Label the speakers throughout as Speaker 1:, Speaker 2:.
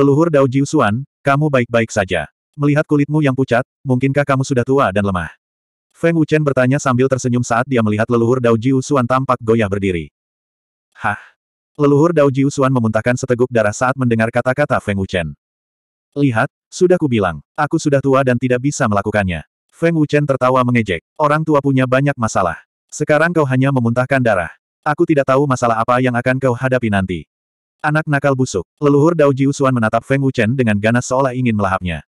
Speaker 1: Leluhur Dao Jiusuan, kamu baik-baik saja. Melihat kulitmu yang pucat, mungkinkah kamu sudah tua dan lemah? Feng Wuchen bertanya sambil tersenyum saat dia melihat leluhur Dao Jiusuan tampak goyah berdiri. Hah? Leluhur Dao Jiusuan memuntahkan seteguk darah saat mendengar kata-kata Feng Wuchen. Lihat, sudah kubilang, aku sudah tua dan tidak bisa melakukannya. Feng Wuchen tertawa mengejek. Orang tua punya banyak masalah. Sekarang kau hanya memuntahkan darah. Aku tidak tahu masalah apa yang akan kau hadapi nanti. Anak nakal busuk. Leluhur Dao Jiusuan menatap Feng Wuchen dengan ganas seolah ingin melahapnya.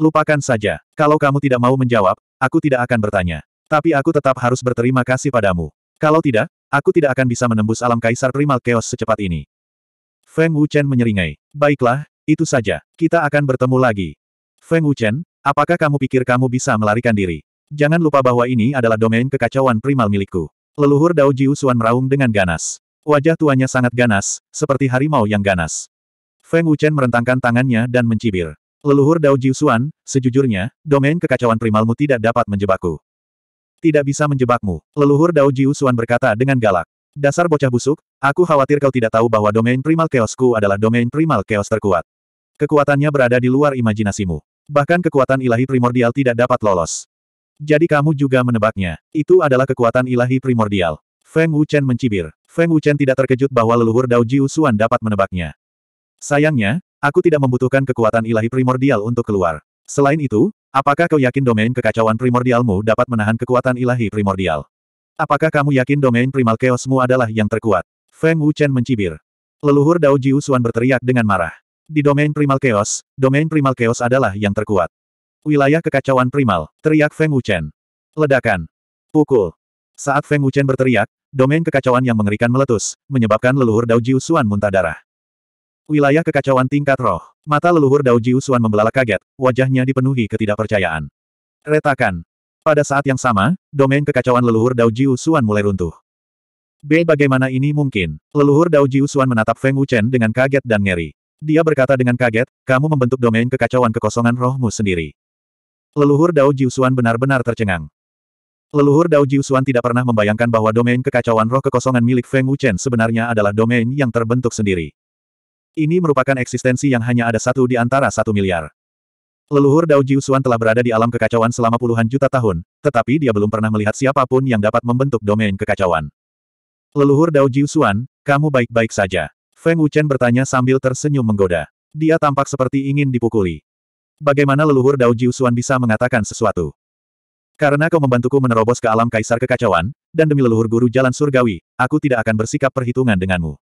Speaker 1: Lupakan saja. Kalau kamu tidak mau menjawab, aku tidak akan bertanya. Tapi aku tetap harus berterima kasih padamu. Kalau tidak, aku tidak akan bisa menembus alam kaisar primal chaos secepat ini. Feng Wuchen menyeringai. Baiklah, itu saja. Kita akan bertemu lagi. Feng Wuchen, apakah kamu pikir kamu bisa melarikan diri? Jangan lupa bahwa ini adalah domain kekacauan primal milikku. Leluhur Dao Jiusuan meraung dengan ganas. Wajah tuanya sangat ganas, seperti harimau yang ganas. Feng Wuchen merentangkan tangannya dan mencibir. Leluhur Dao Jiusuan, sejujurnya, domain kekacauan primalmu tidak dapat menjebakku. Tidak bisa menjebakmu, leluhur Dao Jiusuan berkata dengan galak. Dasar bocah busuk, aku khawatir kau tidak tahu bahwa domain primal chaosku adalah domain primal chaos terkuat. Kekuatannya berada di luar imajinasimu. Bahkan kekuatan ilahi primordial tidak dapat lolos. Jadi kamu juga menebaknya. Itu adalah kekuatan ilahi primordial. Feng Wuchen mencibir. Feng Wuchen tidak terkejut bahwa leluhur Dao Jiu Xuan dapat menebaknya. Sayangnya, aku tidak membutuhkan kekuatan ilahi primordial untuk keluar. Selain itu, apakah kau yakin domain kekacauan primordialmu dapat menahan kekuatan ilahi primordial? Apakah kamu yakin domain primal chaosmu adalah yang terkuat? Feng Wuchen mencibir. Leluhur Dao Jiu Xuan berteriak dengan marah. Di domain primal chaos, domain primal chaos adalah yang terkuat. Wilayah kekacauan primal, teriak Feng Wuchen. Ledakan. Pukul. Saat Feng Wuchen berteriak, domain kekacauan yang mengerikan meletus, menyebabkan leluhur Dao Jiu Suan muntah darah. Wilayah kekacauan tingkat roh. Mata leluhur Dao Jiu Suan membelalak kaget, wajahnya dipenuhi ketidakpercayaan. Retakan. Pada saat yang sama, domain kekacauan leluhur Dao Jiu Suan mulai runtuh. B. Bagaimana ini mungkin? Leluhur Dao Jiu Suan menatap Feng Wuchen dengan kaget dan ngeri. Dia berkata dengan kaget, kamu membentuk domain kekacauan kekosongan rohmu sendiri. Leluhur Dao Jiu Suan benar-benar tercengang. Leluhur Dao Jiusuan tidak pernah membayangkan bahwa domain kekacauan roh kekosongan milik Feng Wuchen sebenarnya adalah domain yang terbentuk sendiri. Ini merupakan eksistensi yang hanya ada satu di antara satu miliar. Leluhur Dao Jiusuan telah berada di alam kekacauan selama puluhan juta tahun, tetapi dia belum pernah melihat siapapun yang dapat membentuk domain kekacauan. Leluhur Dao Jiusuan, kamu baik-baik saja. Feng Wuchen bertanya sambil tersenyum menggoda. Dia tampak seperti ingin dipukuli. Bagaimana leluhur Dao Jiusuan bisa mengatakan sesuatu? Karena kau membantuku menerobos ke alam kaisar kekacauan, dan demi leluhur guru jalan surgawi, aku tidak akan bersikap perhitungan denganmu.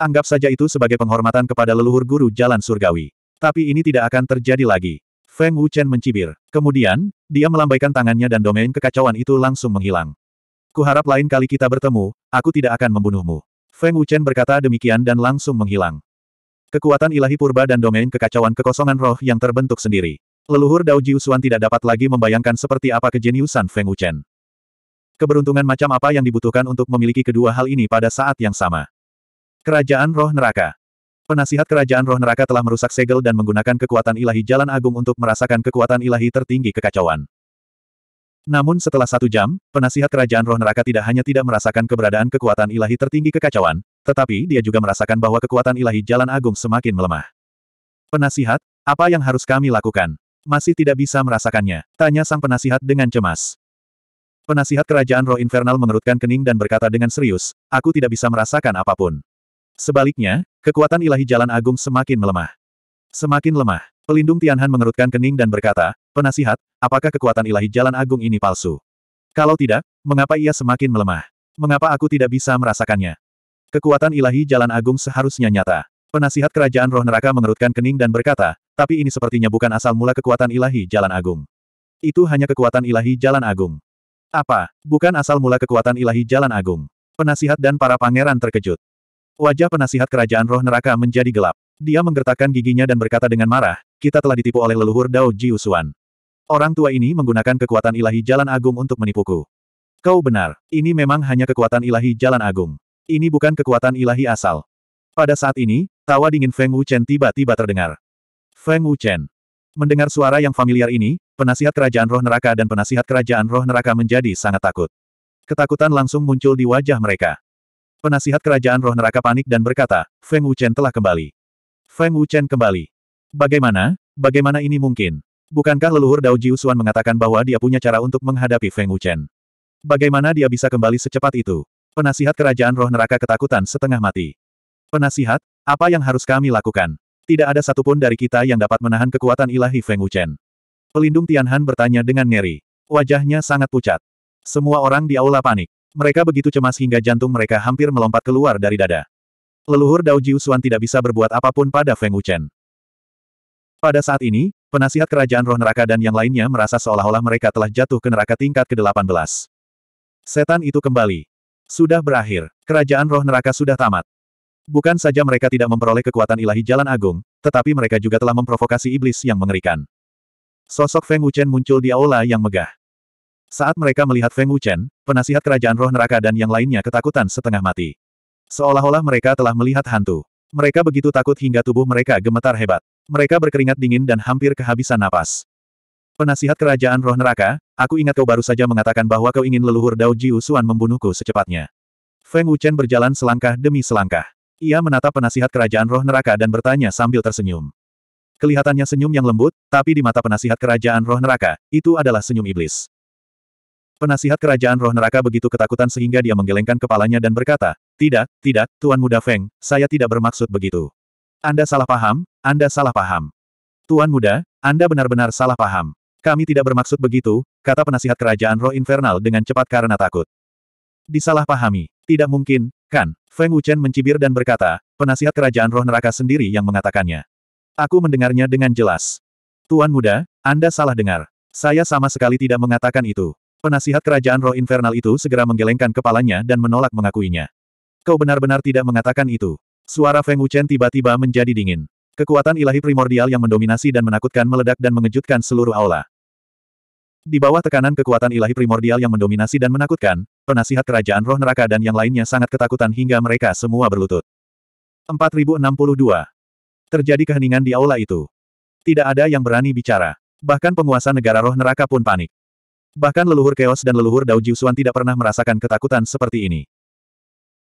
Speaker 1: Anggap saja itu sebagai penghormatan kepada leluhur guru jalan surgawi. Tapi ini tidak akan terjadi lagi. Feng Wuchen mencibir. Kemudian, dia melambaikan tangannya dan domain kekacauan itu langsung menghilang. Kuharap lain kali kita bertemu, aku tidak akan membunuhmu. Feng Wuchen berkata demikian dan langsung menghilang. Kekuatan ilahi purba dan domain kekacauan kekosongan roh yang terbentuk sendiri. Leluhur Dao Jiusuan tidak dapat lagi membayangkan seperti apa kejeniusan Feng Wuchen. Keberuntungan macam apa yang dibutuhkan untuk memiliki kedua hal ini pada saat yang sama. Kerajaan Roh Neraka Penasihat Kerajaan Roh Neraka telah merusak segel dan menggunakan kekuatan ilahi Jalan Agung untuk merasakan kekuatan ilahi tertinggi kekacauan. Namun setelah satu jam, penasihat kerajaan roh neraka tidak hanya tidak merasakan keberadaan kekuatan ilahi tertinggi kekacauan, tetapi dia juga merasakan bahwa kekuatan ilahi jalan agung semakin melemah. Penasihat, apa yang harus kami lakukan? Masih tidak bisa merasakannya, tanya sang penasihat dengan cemas. Penasihat kerajaan roh infernal mengerutkan kening dan berkata dengan serius, aku tidak bisa merasakan apapun. Sebaliknya, kekuatan ilahi jalan agung semakin melemah. Semakin lemah, pelindung Tianhan mengerutkan kening dan berkata, penasihat, apakah kekuatan ilahi jalan agung ini palsu? Kalau tidak, mengapa ia semakin melemah? Mengapa aku tidak bisa merasakannya? Kekuatan ilahi jalan agung seharusnya nyata. Penasihat kerajaan roh neraka mengerutkan kening dan berkata, tapi ini sepertinya bukan asal mula kekuatan ilahi jalan agung. Itu hanya kekuatan ilahi jalan agung. Apa? Bukan asal mula kekuatan ilahi jalan agung. Penasihat dan para pangeran terkejut. Wajah penasihat kerajaan roh neraka menjadi gelap. Dia menggertakkan giginya dan berkata dengan marah, kita telah ditipu oleh leluhur Dao Jiusuan. Orang tua ini menggunakan kekuatan ilahi jalan agung untuk menipuku. Kau benar, ini memang hanya kekuatan ilahi jalan agung. Ini bukan kekuatan ilahi asal. Pada saat ini, tawa dingin Feng Wu Chen tiba-tiba terdengar. Feng Wu Chen Mendengar suara yang familiar ini, penasihat kerajaan roh neraka dan penasihat kerajaan roh neraka menjadi sangat takut. Ketakutan langsung muncul di wajah mereka. Penasihat kerajaan roh neraka panik dan berkata, Feng Wu Chen telah kembali. Feng Wu Chen kembali. Bagaimana? Bagaimana ini mungkin? Bukankah leluhur Dao Jiu mengatakan bahwa dia punya cara untuk menghadapi Feng Wu Chen? Bagaimana dia bisa kembali secepat itu? Penasihat kerajaan roh neraka ketakutan setengah mati. Penasihat, apa yang harus kami lakukan? Tidak ada satupun dari kita yang dapat menahan kekuatan ilahi Feng Wuchen. Pelindung Tianhan bertanya dengan ngeri. Wajahnya sangat pucat. Semua orang di aula panik. Mereka begitu cemas hingga jantung mereka hampir melompat keluar dari dada. Leluhur Dao Jiusuan tidak bisa berbuat apapun pada Feng Wuchen. Pada saat ini, penasihat kerajaan roh neraka dan yang lainnya merasa seolah-olah mereka telah jatuh ke neraka tingkat ke-18. Setan itu kembali. Sudah berakhir. Kerajaan roh neraka sudah tamat. Bukan saja mereka tidak memperoleh kekuatan ilahi jalan agung, tetapi mereka juga telah memprovokasi iblis yang mengerikan. Sosok Feng Wuchen muncul di aula yang megah. Saat mereka melihat Feng Wuchen, penasihat kerajaan roh neraka dan yang lainnya ketakutan setengah mati. Seolah-olah mereka telah melihat hantu. Mereka begitu takut hingga tubuh mereka gemetar hebat. Mereka berkeringat dingin dan hampir kehabisan napas. Penasihat kerajaan roh neraka, aku ingat kau baru saja mengatakan bahwa kau ingin leluhur Dao Jiu Suan membunuhku secepatnya. Feng Wuchen berjalan selangkah demi selangkah. Ia menatap penasihat kerajaan roh neraka dan bertanya sambil tersenyum. Kelihatannya senyum yang lembut, tapi di mata penasihat kerajaan roh neraka, itu adalah senyum iblis. Penasihat kerajaan roh neraka begitu ketakutan sehingga dia menggelengkan kepalanya dan berkata, Tidak, tidak, Tuan Muda Feng, saya tidak bermaksud begitu. Anda salah paham, Anda salah paham. Tuan Muda, Anda benar-benar salah paham. Kami tidak bermaksud begitu, kata penasihat kerajaan roh infernal dengan cepat karena takut. Disalahpahami, tidak mungkin, Kan, Feng Wuchen mencibir dan berkata, penasihat kerajaan roh neraka sendiri yang mengatakannya. Aku mendengarnya dengan jelas. Tuan muda, Anda salah dengar. Saya sama sekali tidak mengatakan itu. Penasihat kerajaan roh infernal itu segera menggelengkan kepalanya dan menolak mengakuinya. Kau benar-benar tidak mengatakan itu. Suara Feng Wuchen tiba-tiba menjadi dingin. Kekuatan ilahi primordial yang mendominasi dan menakutkan meledak dan mengejutkan seluruh aula. Di bawah tekanan kekuatan ilahi primordial yang mendominasi dan menakutkan, penasihat kerajaan roh neraka dan yang lainnya sangat ketakutan hingga mereka semua berlutut. 4062. Terjadi keheningan di aula itu. Tidak ada yang berani bicara. Bahkan penguasa negara roh neraka pun panik. Bahkan leluhur Chaos dan leluhur Dao Jiusuan tidak pernah merasakan ketakutan seperti ini.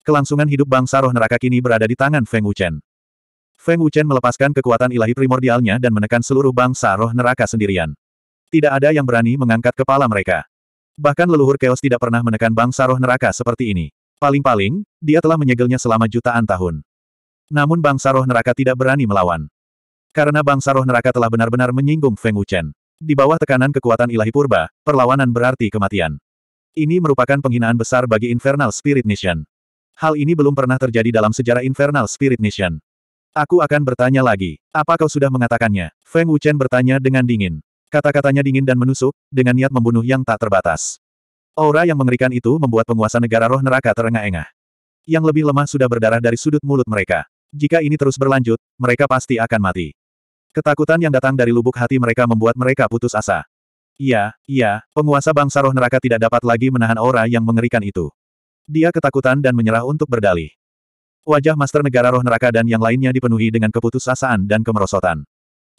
Speaker 1: Kelangsungan hidup bangsa roh neraka kini berada di tangan Feng Wuchen. Feng Wuchen melepaskan kekuatan ilahi primordialnya dan menekan seluruh bangsa roh neraka sendirian. Tidak ada yang berani mengangkat kepala mereka. Bahkan leluhur Chaos tidak pernah menekan bangsa roh neraka seperti ini. Paling-paling, dia telah menyegelnya selama jutaan tahun. Namun bangsa roh neraka tidak berani melawan. Karena bangsa roh neraka telah benar-benar menyinggung Feng Wuchen. Di bawah tekanan kekuatan ilahi purba, perlawanan berarti kematian. Ini merupakan penghinaan besar bagi Infernal Spirit Nation. Hal ini belum pernah terjadi dalam sejarah Infernal Spirit Nation. Aku akan bertanya lagi. Apa kau sudah mengatakannya? Feng Wuchen bertanya dengan dingin. Kata-katanya dingin dan menusuk, dengan niat membunuh yang tak terbatas. Aura yang mengerikan itu membuat penguasa negara roh neraka terengah-engah. Yang lebih lemah sudah berdarah dari sudut mulut mereka. Jika ini terus berlanjut, mereka pasti akan mati. Ketakutan yang datang dari lubuk hati mereka membuat mereka putus asa. Iya, iya, penguasa bangsa roh neraka tidak dapat lagi menahan aura yang mengerikan itu. Dia ketakutan dan menyerah untuk berdalih. Wajah Master Negara Roh Neraka dan yang lainnya dipenuhi dengan keputusasaan dan kemerosotan.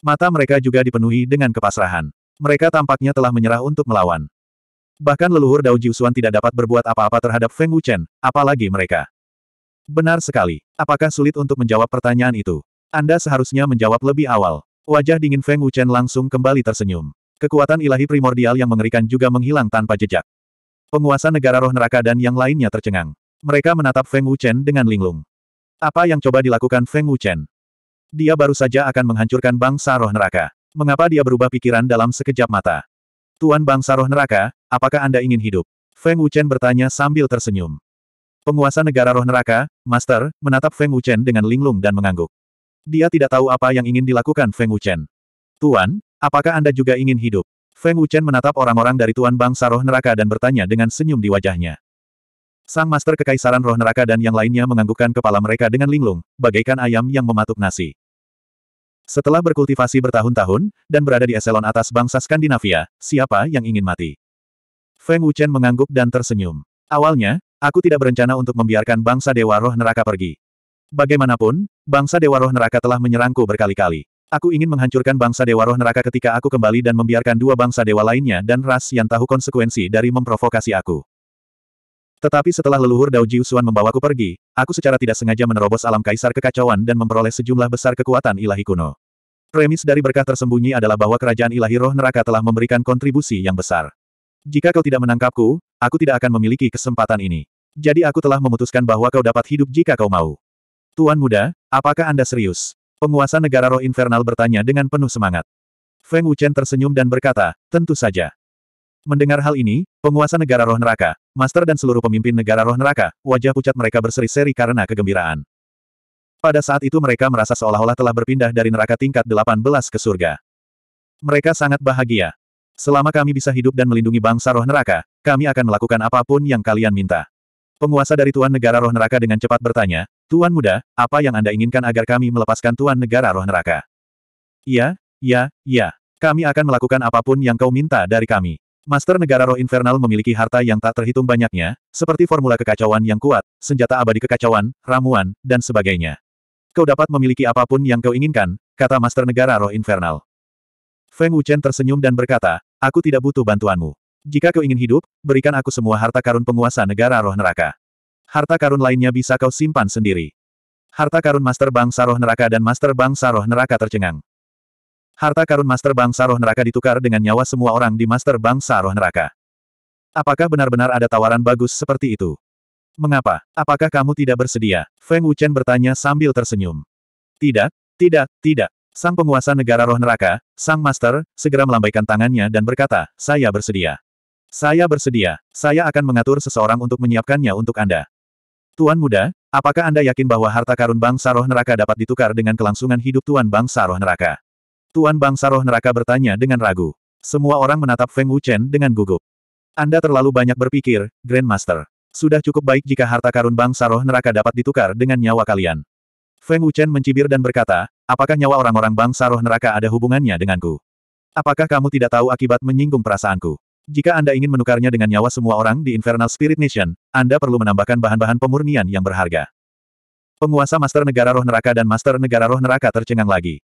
Speaker 1: Mata mereka juga dipenuhi dengan kepasrahan. Mereka tampaknya telah menyerah untuk melawan. Bahkan leluhur Dao Jiusuan tidak dapat berbuat apa-apa terhadap Feng Wuchen, apalagi mereka. Benar sekali. Apakah sulit untuk menjawab pertanyaan itu? Anda seharusnya menjawab lebih awal. Wajah dingin Feng Wuchen langsung kembali tersenyum. Kekuatan ilahi primordial yang mengerikan juga menghilang tanpa jejak. Penguasa negara roh neraka dan yang lainnya tercengang. Mereka menatap Feng Wuchen dengan linglung. Apa yang coba dilakukan Feng Wuchen? Dia baru saja akan menghancurkan bangsa roh neraka. Mengapa dia berubah pikiran dalam sekejap mata? Tuan bangsa roh neraka, apakah Anda ingin hidup? Feng Wuchen bertanya sambil tersenyum. Penguasa negara roh neraka, Master, menatap Feng Wuchen dengan linglung dan mengangguk. Dia tidak tahu apa yang ingin dilakukan Feng Wuchen. Tuan, apakah Anda juga ingin hidup? Feng Wuchen menatap orang-orang dari Tuan bangsa roh neraka dan bertanya dengan senyum di wajahnya. Sang Master Kekaisaran Roh Neraka dan yang lainnya menganggukkan kepala mereka dengan linglung, bagaikan ayam yang mematuk nasi. Setelah berkultivasi bertahun-tahun, dan berada di eselon atas bangsa Skandinavia, siapa yang ingin mati? Feng Wuchen mengangguk dan tersenyum. Awalnya, aku tidak berencana untuk membiarkan bangsa Dewa Roh Neraka pergi. Bagaimanapun, bangsa Dewa Roh Neraka telah menyerangku berkali-kali. Aku ingin menghancurkan bangsa Dewa Roh Neraka ketika aku kembali dan membiarkan dua bangsa dewa lainnya dan ras yang tahu konsekuensi dari memprovokasi aku. Tetapi setelah leluhur Dao Jiusuan membawaku pergi, aku secara tidak sengaja menerobos alam kaisar kekacauan dan memperoleh sejumlah besar kekuatan ilahi kuno. Premis dari berkah tersembunyi adalah bahwa kerajaan ilahi roh neraka telah memberikan kontribusi yang besar. Jika kau tidak menangkapku, aku tidak akan memiliki kesempatan ini. Jadi aku telah memutuskan bahwa kau dapat hidup jika kau mau. Tuan muda, apakah Anda serius? Penguasa negara roh infernal bertanya dengan penuh semangat. Feng Wuchen tersenyum dan berkata, tentu saja. Mendengar hal ini, penguasa negara roh neraka, master dan seluruh pemimpin negara roh neraka, wajah pucat mereka berseri-seri karena kegembiraan. Pada saat itu mereka merasa seolah-olah telah berpindah dari neraka tingkat 18 ke surga. Mereka sangat bahagia. Selama kami bisa hidup dan melindungi bangsa roh neraka, kami akan melakukan apapun yang kalian minta. Penguasa dari Tuan Negara Roh Neraka dengan cepat bertanya, Tuan Muda, apa yang Anda inginkan agar kami melepaskan Tuan Negara Roh Neraka? Ya, ya, ya. Kami akan melakukan apapun yang kau minta dari kami. Master Negara Roh Infernal memiliki harta yang tak terhitung banyaknya, seperti formula kekacauan yang kuat, senjata abadi kekacauan, ramuan, dan sebagainya. Kau dapat memiliki apapun yang kau inginkan, kata Master Negara Roh Infernal. Feng Wuchen tersenyum dan berkata, aku tidak butuh bantuanmu. Jika kau ingin hidup, berikan aku semua harta karun penguasa negara roh neraka. Harta karun lainnya bisa kau simpan sendiri. Harta karun Master Bangsa Roh Neraka dan Master Bangsa Roh Neraka tercengang. Harta karun Master Bangsa Roh Neraka ditukar dengan nyawa semua orang di Master Bangsa Roh Neraka. Apakah benar-benar ada tawaran bagus seperti itu? Mengapa? Apakah kamu tidak bersedia? Feng Wuchen bertanya sambil tersenyum. Tidak, tidak, tidak. Sang penguasa negara roh neraka, sang master, segera melambaikan tangannya dan berkata, saya bersedia. Saya bersedia. Saya akan mengatur seseorang untuk menyiapkannya untuk Anda. Tuan muda, apakah Anda yakin bahwa harta karun bangsa roh neraka dapat ditukar dengan kelangsungan hidup Tuan bangsa roh neraka? Tuan bangsa roh neraka bertanya dengan ragu. Semua orang menatap Feng Wuchen dengan gugup. Anda terlalu banyak berpikir, Grandmaster. Sudah cukup baik jika harta karun bangsa roh neraka dapat ditukar dengan nyawa kalian. Feng Wuchen mencibir dan berkata, apakah nyawa orang-orang bangsa roh neraka ada hubungannya denganku? Apakah kamu tidak tahu akibat menyinggung perasaanku? Jika Anda ingin menukarnya dengan nyawa semua orang di Infernal Spirit Nation, Anda perlu menambahkan bahan-bahan pemurnian yang berharga. Penguasa Master Negara Roh Neraka dan Master Negara Roh Neraka tercengang lagi.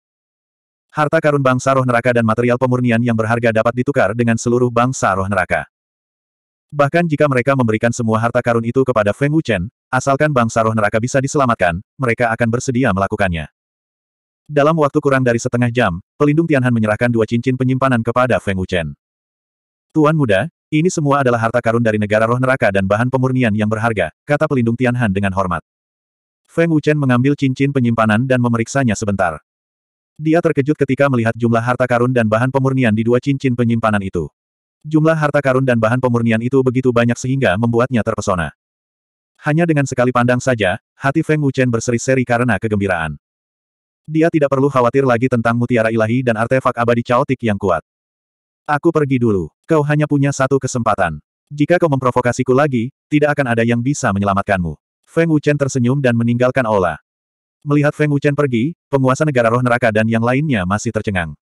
Speaker 1: Harta karun bangsa roh neraka dan material pemurnian yang berharga dapat ditukar dengan seluruh bangsa roh neraka. Bahkan jika mereka memberikan semua harta karun itu kepada Feng Wuchen, asalkan bangsa roh neraka bisa diselamatkan, mereka akan bersedia melakukannya. Dalam waktu kurang dari setengah jam, pelindung Tianhan menyerahkan dua cincin penyimpanan kepada Feng Wuchen. Tuan muda, ini semua adalah harta karun dari negara roh neraka dan bahan pemurnian yang berharga, kata pelindung Tianhan dengan hormat. Feng Wuchen mengambil cincin penyimpanan dan memeriksanya sebentar. Dia terkejut ketika melihat jumlah harta karun dan bahan pemurnian di dua cincin penyimpanan itu. Jumlah harta karun dan bahan pemurnian itu begitu banyak sehingga membuatnya terpesona. Hanya dengan sekali pandang saja, hati Feng Wuchen berseri-seri karena kegembiraan. Dia tidak perlu khawatir lagi tentang mutiara ilahi dan artefak abadi caotik yang kuat. Aku pergi dulu. Kau hanya punya satu kesempatan. Jika kau memprovokasiku lagi, tidak akan ada yang bisa menyelamatkanmu. Feng Wuchen tersenyum dan meninggalkan Ola. Melihat Feng Wuchen pergi, penguasa negara roh neraka dan yang lainnya masih tercengang.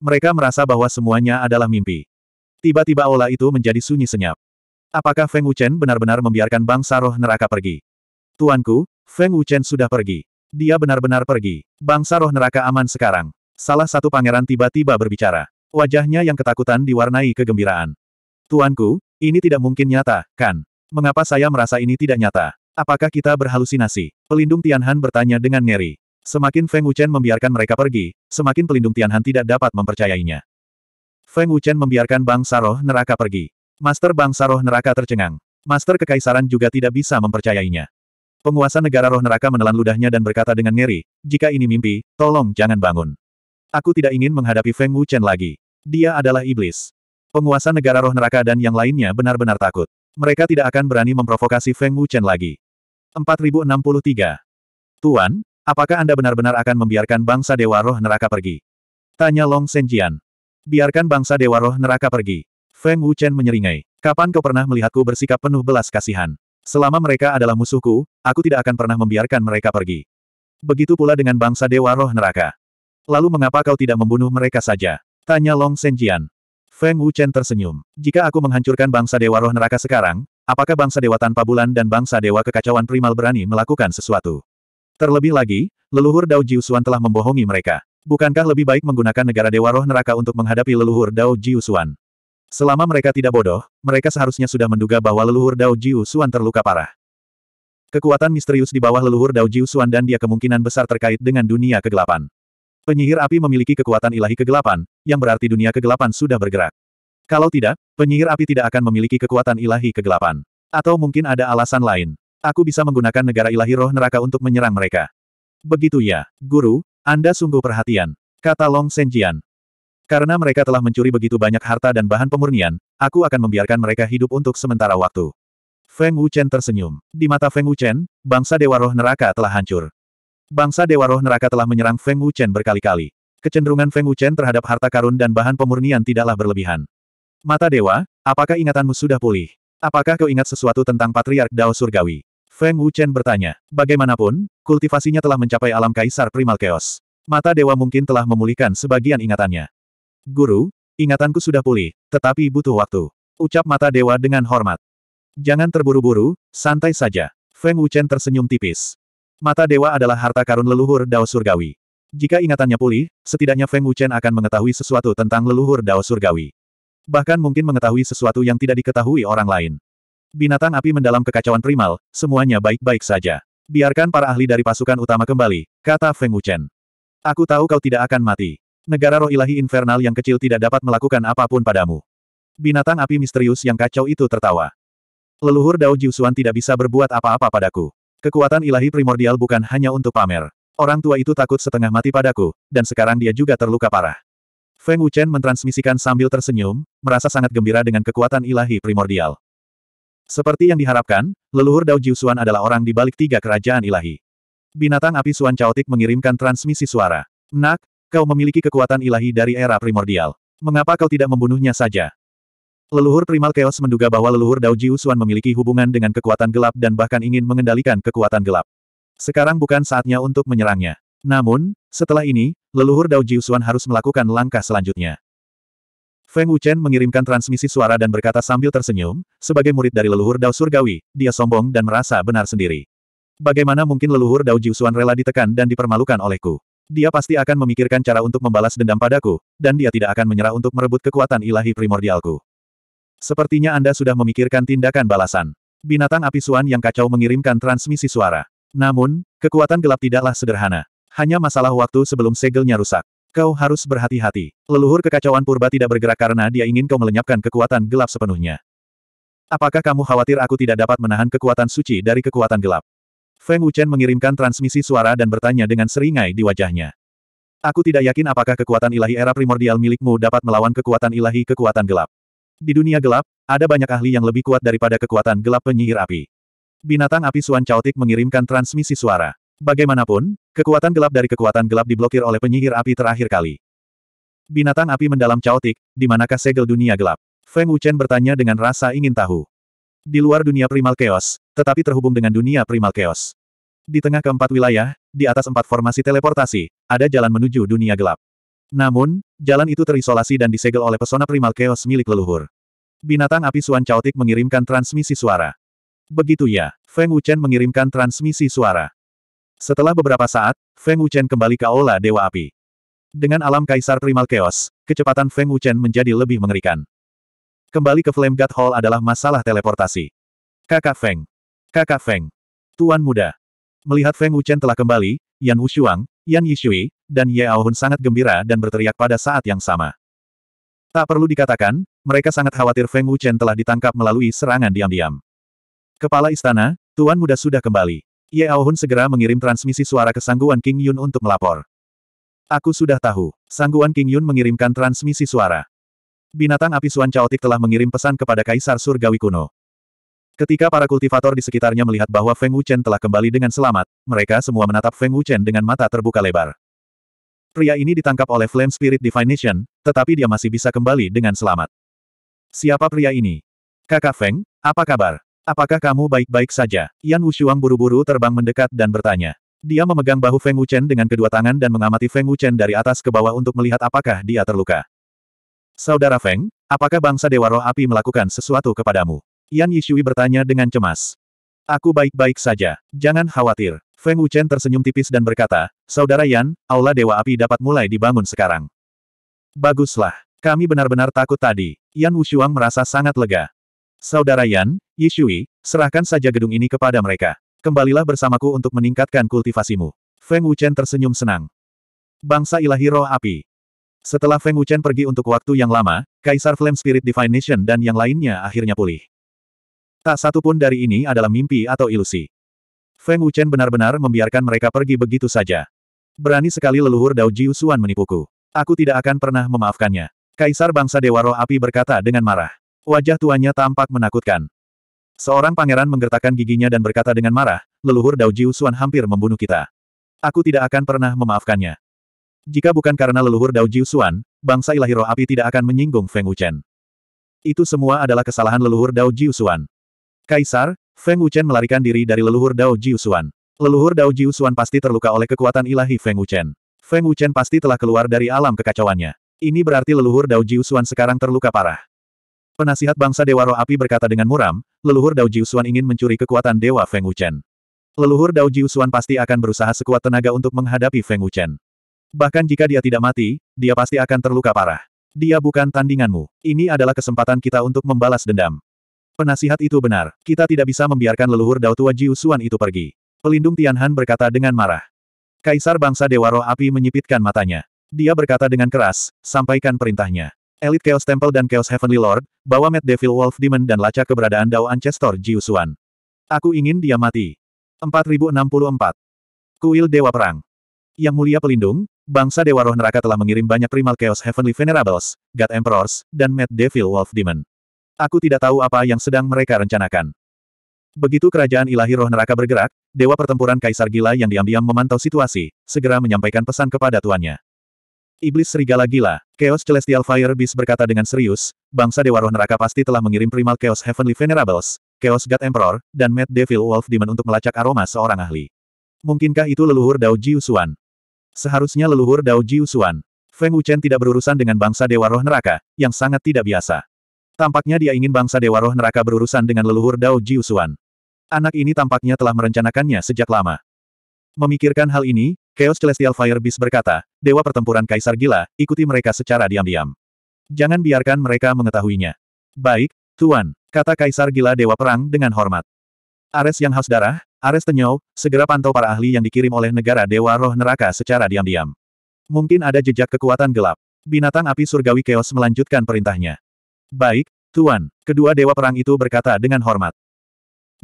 Speaker 1: Mereka merasa bahwa semuanya adalah mimpi. Tiba-tiba aula itu menjadi sunyi senyap. Apakah Feng Wuchen benar-benar membiarkan bangsa roh neraka pergi? Tuanku, Feng Wuchen sudah pergi. Dia benar-benar pergi. Bangsa roh neraka aman sekarang. Salah satu pangeran tiba-tiba berbicara. Wajahnya yang ketakutan diwarnai kegembiraan. Tuanku, ini tidak mungkin nyata, kan? Mengapa saya merasa ini tidak nyata? Apakah kita berhalusinasi? Pelindung Tianhan bertanya dengan ngeri. Semakin Feng Wuchen membiarkan mereka pergi, semakin pelindung Tianhan tidak dapat mempercayainya. Feng Wuchen membiarkan bangsa roh neraka pergi. Master bangsa roh neraka tercengang. Master kekaisaran juga tidak bisa mempercayainya. Penguasa negara roh neraka menelan ludahnya dan berkata dengan ngeri, jika ini mimpi, tolong jangan bangun. Aku tidak ingin menghadapi Feng Wuchen lagi. Dia adalah iblis. Penguasa negara roh neraka dan yang lainnya benar-benar takut. Mereka tidak akan berani memprovokasi Feng Wuchen lagi. 4063. Tuan, apakah Anda benar-benar akan membiarkan bangsa dewa roh neraka pergi? Tanya Long Senjian. Biarkan bangsa Dewa Roh Neraka pergi. Feng Wuchen menyeringai. Kapan kau pernah melihatku bersikap penuh belas kasihan? Selama mereka adalah musuhku, aku tidak akan pernah membiarkan mereka pergi. Begitu pula dengan bangsa Dewa Roh Neraka. Lalu mengapa kau tidak membunuh mereka saja? Tanya Long Senjian. Feng Wuchen tersenyum. Jika aku menghancurkan bangsa Dewa Roh Neraka sekarang, apakah bangsa Dewa Tanpa Bulan dan bangsa Dewa Kekacauan Primal berani melakukan sesuatu? Terlebih lagi, leluhur Dao Jiusuan telah membohongi mereka. Bukankah lebih baik menggunakan negara Dewa Roh Neraka untuk menghadapi leluhur Dao Jiusuan? Selama mereka tidak bodoh, mereka seharusnya sudah menduga bahwa leluhur Dao Jiusuan terluka parah. Kekuatan misterius di bawah leluhur Dao Jiusuan dan dia kemungkinan besar terkait dengan dunia kegelapan. Penyihir api memiliki kekuatan ilahi kegelapan, yang berarti dunia kegelapan sudah bergerak. Kalau tidak, penyihir api tidak akan memiliki kekuatan ilahi kegelapan. Atau mungkin ada alasan lain. Aku bisa menggunakan negara ilahi roh neraka untuk menyerang mereka. Begitu ya, guru, anda sungguh perhatian, kata Long Senjian. Karena mereka telah mencuri begitu banyak harta dan bahan pemurnian, aku akan membiarkan mereka hidup untuk sementara waktu. Feng Wuchen tersenyum. Di mata Feng Wuchen, bangsa Dewa Roh Neraka telah hancur. Bangsa Dewa Roh Neraka telah menyerang Feng Wuchen berkali-kali. Kecenderungan Feng Wuchen terhadap harta karun dan bahan pemurnian tidaklah berlebihan. Mata Dewa, apakah ingatanmu sudah pulih? Apakah kau ingat sesuatu tentang Patriark Dao Surgawi? Feng Wuchen bertanya. Bagaimanapun, kultivasinya telah mencapai alam kaisar primal chaos. Mata dewa mungkin telah memulihkan sebagian ingatannya. Guru, ingatanku sudah pulih, tetapi butuh waktu. Ucap mata dewa dengan hormat. Jangan terburu-buru, santai saja. Feng Wuchen tersenyum tipis. Mata dewa adalah harta karun leluhur Dao Surgawi. Jika ingatannya pulih, setidaknya Feng Wuchen akan mengetahui sesuatu tentang leluhur Dao Surgawi. Bahkan mungkin mengetahui sesuatu yang tidak diketahui orang lain. Binatang api mendalam kekacauan primal, semuanya baik-baik saja. Biarkan para ahli dari pasukan utama kembali, kata Feng Wuchen. Aku tahu kau tidak akan mati. Negara roh ilahi infernal yang kecil tidak dapat melakukan apapun padamu. Binatang api misterius yang kacau itu tertawa. Leluhur Dao Jiusuan tidak bisa berbuat apa-apa padaku. Kekuatan ilahi primordial bukan hanya untuk pamer. Orang tua itu takut setengah mati padaku, dan sekarang dia juga terluka parah. Feng Wuchen mentransmisikan sambil tersenyum, merasa sangat gembira dengan kekuatan ilahi primordial. Seperti yang diharapkan, leluhur Dao Jiusuan adalah orang di balik tiga kerajaan ilahi. Binatang api Suan Chaotik mengirimkan transmisi suara. Nak, kau memiliki kekuatan ilahi dari era primordial. Mengapa kau tidak membunuhnya saja? Leluhur Primal Chaos menduga bahwa leluhur Dao Jiusuan memiliki hubungan dengan kekuatan gelap dan bahkan ingin mengendalikan kekuatan gelap. Sekarang bukan saatnya untuk menyerangnya. Namun, setelah ini, leluhur Dao Jiusuan harus melakukan langkah selanjutnya. Feng Wuchen mengirimkan transmisi suara dan berkata sambil tersenyum, sebagai murid dari leluhur Dao Surgawi, dia sombong dan merasa benar sendiri. Bagaimana mungkin leluhur Dao Jiusuan rela ditekan dan dipermalukan olehku? Dia pasti akan memikirkan cara untuk membalas dendam padaku, dan dia tidak akan menyerah untuk merebut kekuatan ilahi primordialku. Sepertinya Anda sudah memikirkan tindakan balasan. Binatang api Suan yang kacau mengirimkan transmisi suara. Namun, kekuatan gelap tidaklah sederhana. Hanya masalah waktu sebelum segelnya rusak. Kau harus berhati-hati. Leluhur kekacauan purba tidak bergerak karena dia ingin kau melenyapkan kekuatan gelap sepenuhnya. Apakah kamu khawatir aku tidak dapat menahan kekuatan suci dari kekuatan gelap? Feng Wuchen mengirimkan transmisi suara dan bertanya dengan seringai di wajahnya. Aku tidak yakin apakah kekuatan ilahi era primordial milikmu dapat melawan kekuatan ilahi kekuatan gelap. Di dunia gelap, ada banyak ahli yang lebih kuat daripada kekuatan gelap penyihir api. Binatang api Suan Chaotik mengirimkan transmisi suara. Bagaimanapun, kekuatan gelap dari kekuatan gelap diblokir oleh penyihir api terakhir kali. Binatang api mendalam caotik, di manakah segel dunia gelap? Feng Wuchen bertanya dengan rasa ingin tahu. Di luar dunia primal chaos, tetapi terhubung dengan dunia primal chaos. Di tengah keempat wilayah, di atas empat formasi teleportasi, ada jalan menuju dunia gelap. Namun, jalan itu terisolasi dan disegel oleh pesona primal chaos milik leluhur. Binatang api Suan Chaotic mengirimkan transmisi suara. Begitu ya, Feng Wuchen mengirimkan transmisi suara. Setelah beberapa saat, Feng Wuchen kembali ke Aula Dewa Api. Dengan alam Kaisar Primal Chaos, kecepatan Feng Wuchen menjadi lebih mengerikan. Kembali ke Flame God Hall adalah masalah teleportasi. Kakak Feng. Kakak Feng. Tuan muda. Melihat Feng Wuchen telah kembali, Yan Wushuang, Yan Yishui, dan Ye Aohun sangat gembira dan berteriak pada saat yang sama. Tak perlu dikatakan, mereka sangat khawatir Feng Wuchen telah ditangkap melalui serangan diam-diam. Kepala istana, Tuan Muda sudah kembali. Ye Aohun segera mengirim transmisi suara ke Sangguan King Yun untuk melapor. Aku sudah tahu. Sangguan King Yun mengirimkan transmisi suara. Binatang api Suan Chaotik telah mengirim pesan kepada Kaisar Surgawi kuno. Ketika para kultivator di sekitarnya melihat bahwa Feng Wuchen telah kembali dengan selamat, mereka semua menatap Feng Wuchen dengan mata terbuka lebar. Pria ini ditangkap oleh Flame Spirit Divine Nation, tetapi dia masih bisa kembali dengan selamat. Siapa pria ini? Kakak Feng, apa kabar? Apakah kamu baik-baik saja? Yan Wushuang buru-buru terbang mendekat dan bertanya. Dia memegang bahu Feng Wuchen dengan kedua tangan dan mengamati Feng Wuchen dari atas ke bawah untuk melihat apakah dia terluka. Saudara Feng, apakah bangsa Dewa Roh Api melakukan sesuatu kepadamu? Yan Yishui bertanya dengan cemas. Aku baik-baik saja, jangan khawatir. Feng Wuchen tersenyum tipis dan berkata, Saudara Yan, Aula Dewa Api dapat mulai dibangun sekarang. Baguslah, kami benar-benar takut tadi. Yan Wushuang merasa sangat lega. Saudara Yan, Yishui, serahkan saja gedung ini kepada mereka. Kembalilah bersamaku untuk meningkatkan kultivasimu. Feng Wuchen tersenyum senang. Bangsa ilahi roh api. Setelah Feng Wuchen pergi untuk waktu yang lama, Kaisar Flame Spirit Divine Nation dan yang lainnya akhirnya pulih. Tak satu pun dari ini adalah mimpi atau ilusi. Feng Wuchen benar-benar membiarkan mereka pergi begitu saja. Berani sekali leluhur Dao Jiusuan menipuku. Aku tidak akan pernah memaafkannya. Kaisar bangsa Dewa Roh Api berkata dengan marah. Wajah tuanya tampak menakutkan. Seorang pangeran menggertakkan giginya dan berkata dengan marah, leluhur Dao Jiu Xuan hampir membunuh kita. Aku tidak akan pernah memaafkannya. Jika bukan karena leluhur Dao Jiu Xuan, bangsa ilahi roh api tidak akan menyinggung Feng Wuchen. Itu semua adalah kesalahan leluhur Dao Jiu Xuan. Kaisar, Feng Wuchen melarikan diri dari leluhur Dao Jiu Xuan. Leluhur Dao Jiu Xuan pasti terluka oleh kekuatan ilahi Feng Wuchen. Feng Wuchen pasti telah keluar dari alam kekacauannya. Ini berarti leluhur Dao Jiu Xuan sekarang terluka parah. Penasihat bangsa Dewa Roh Api berkata dengan muram, leluhur Dao Jiusuan ingin mencuri kekuatan Dewa Feng Wuchen. Leluhur Dao Jiusuan pasti akan berusaha sekuat tenaga untuk menghadapi Feng Wuchen. Bahkan jika dia tidak mati, dia pasti akan terluka parah. Dia bukan tandinganmu. Ini adalah kesempatan kita untuk membalas dendam. Penasihat itu benar. Kita tidak bisa membiarkan leluhur Dao Tua Jiusuan itu pergi. Pelindung Tianhan berkata dengan marah. Kaisar bangsa Dewa Roh Api menyipitkan matanya. Dia berkata dengan keras, sampaikan perintahnya. Elite Chaos Temple dan Chaos Heavenly Lord, bawa Mad Devil Wolf Demon dan lacak keberadaan Dao Ancestor Jiusuan. Aku ingin dia mati. 4064. Kuil Dewa Perang. Yang Mulia Pelindung, bangsa Dewa Roh Neraka telah mengirim banyak primal Chaos Heavenly Venerables, God Emperors, dan Mad Devil Wolf Demon. Aku tidak tahu apa yang sedang mereka rencanakan. Begitu kerajaan ilahi roh neraka bergerak, Dewa Pertempuran Kaisar Gila yang diam-diam memantau situasi, segera menyampaikan pesan kepada tuannya. Iblis serigala gila, Chaos Celestial Fire Beast berkata dengan serius, bangsa Dewa Roh Neraka pasti telah mengirim Primal Chaos Heavenly Venerables, Chaos God Emperor, dan Mad Devil Wolf Demon untuk melacak aroma seorang ahli. Mungkinkah itu leluhur Dao Jiusuan? Seharusnya leluhur Dao Jiusuan, Feng Wuchen tidak berurusan dengan bangsa Dewa Roh Neraka, yang sangat tidak biasa. Tampaknya dia ingin bangsa Dewa Roh Neraka berurusan dengan leluhur Dao Jiusuan. Anak ini tampaknya telah merencanakannya sejak lama. Memikirkan hal ini, Chaos Celestial Fire Beast berkata, Dewa Pertempuran Kaisar Gila, ikuti mereka secara diam-diam. Jangan biarkan mereka mengetahuinya. Baik, Tuan, kata Kaisar Gila Dewa Perang dengan hormat. Ares yang haus darah, Ares tenyau, segera pantau para ahli yang dikirim oleh negara Dewa Roh Neraka secara diam-diam. Mungkin ada jejak kekuatan gelap. Binatang api surgawi Chaos melanjutkan perintahnya. Baik, Tuan, kedua Dewa Perang itu berkata dengan hormat.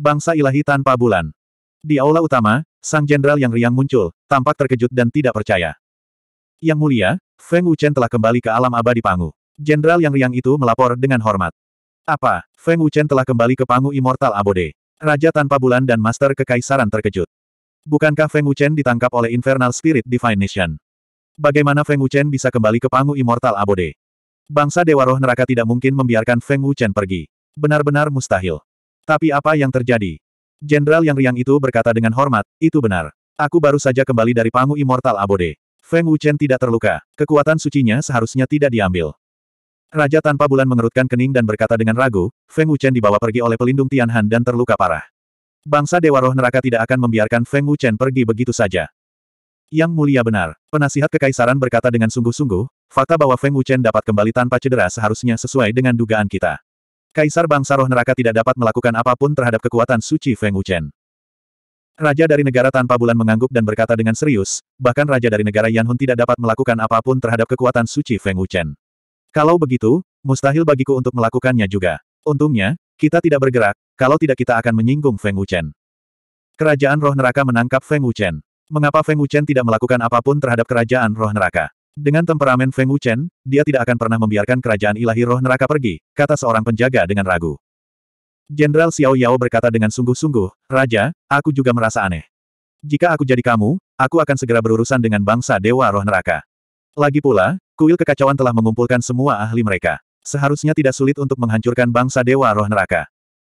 Speaker 1: Bangsa ilahi tanpa bulan. Di aula utama, Sang jenderal yang riang muncul, tampak terkejut dan tidak percaya. Yang mulia, Feng Wuchen telah kembali ke alam abadi Pangu. Jenderal yang riang itu melapor dengan hormat. Apa, Feng Wuchen telah kembali ke Pangu Immortal Abode? Raja tanpa bulan dan Master Kekaisaran terkejut. Bukankah Feng Wuchen ditangkap oleh Infernal Spirit Divine Nation? Bagaimana Feng Wuchen bisa kembali ke Pangu Immortal Abode? Bangsa Dewa Roh Neraka tidak mungkin membiarkan Feng Wuchen pergi. Benar-benar mustahil. Tapi apa yang terjadi? Jenderal yang riang itu berkata dengan hormat, itu benar. Aku baru saja kembali dari Pangu Immortal Abode. Feng Wuchen tidak terluka. Kekuatan sucinya seharusnya tidak diambil. Raja tanpa bulan mengerutkan kening dan berkata dengan ragu, Feng Wuchen dibawa pergi oleh pelindung Tianhan dan terluka parah. Bangsa Dewa Roh Neraka tidak akan membiarkan Feng Wuchen pergi begitu saja. Yang mulia benar, penasihat kekaisaran berkata dengan sungguh-sungguh, fakta bahwa Feng Wuchen dapat kembali tanpa cedera seharusnya sesuai dengan dugaan kita. Kaisar bangsa roh neraka tidak dapat melakukan apapun terhadap kekuatan suci Feng Wuchen. Raja dari negara tanpa bulan mengangguk dan berkata dengan serius, bahkan raja dari negara Yanhun tidak dapat melakukan apapun terhadap kekuatan suci Feng Wuchen. Kalau begitu, mustahil bagiku untuk melakukannya juga. Untungnya, kita tidak bergerak, kalau tidak kita akan menyinggung Feng Wuchen. Kerajaan roh neraka menangkap Feng Wuchen. Mengapa Feng Wuchen tidak melakukan apapun terhadap kerajaan roh neraka? Dengan temperamen Feng Wuchen, dia tidak akan pernah membiarkan kerajaan ilahi roh neraka pergi, kata seorang penjaga dengan ragu. Jenderal Xiao Yao berkata dengan sungguh-sungguh, Raja, aku juga merasa aneh. Jika aku jadi kamu, aku akan segera berurusan dengan bangsa Dewa Roh Neraka. Lagi pula, kuil kekacauan telah mengumpulkan semua ahli mereka. Seharusnya tidak sulit untuk menghancurkan bangsa Dewa Roh Neraka.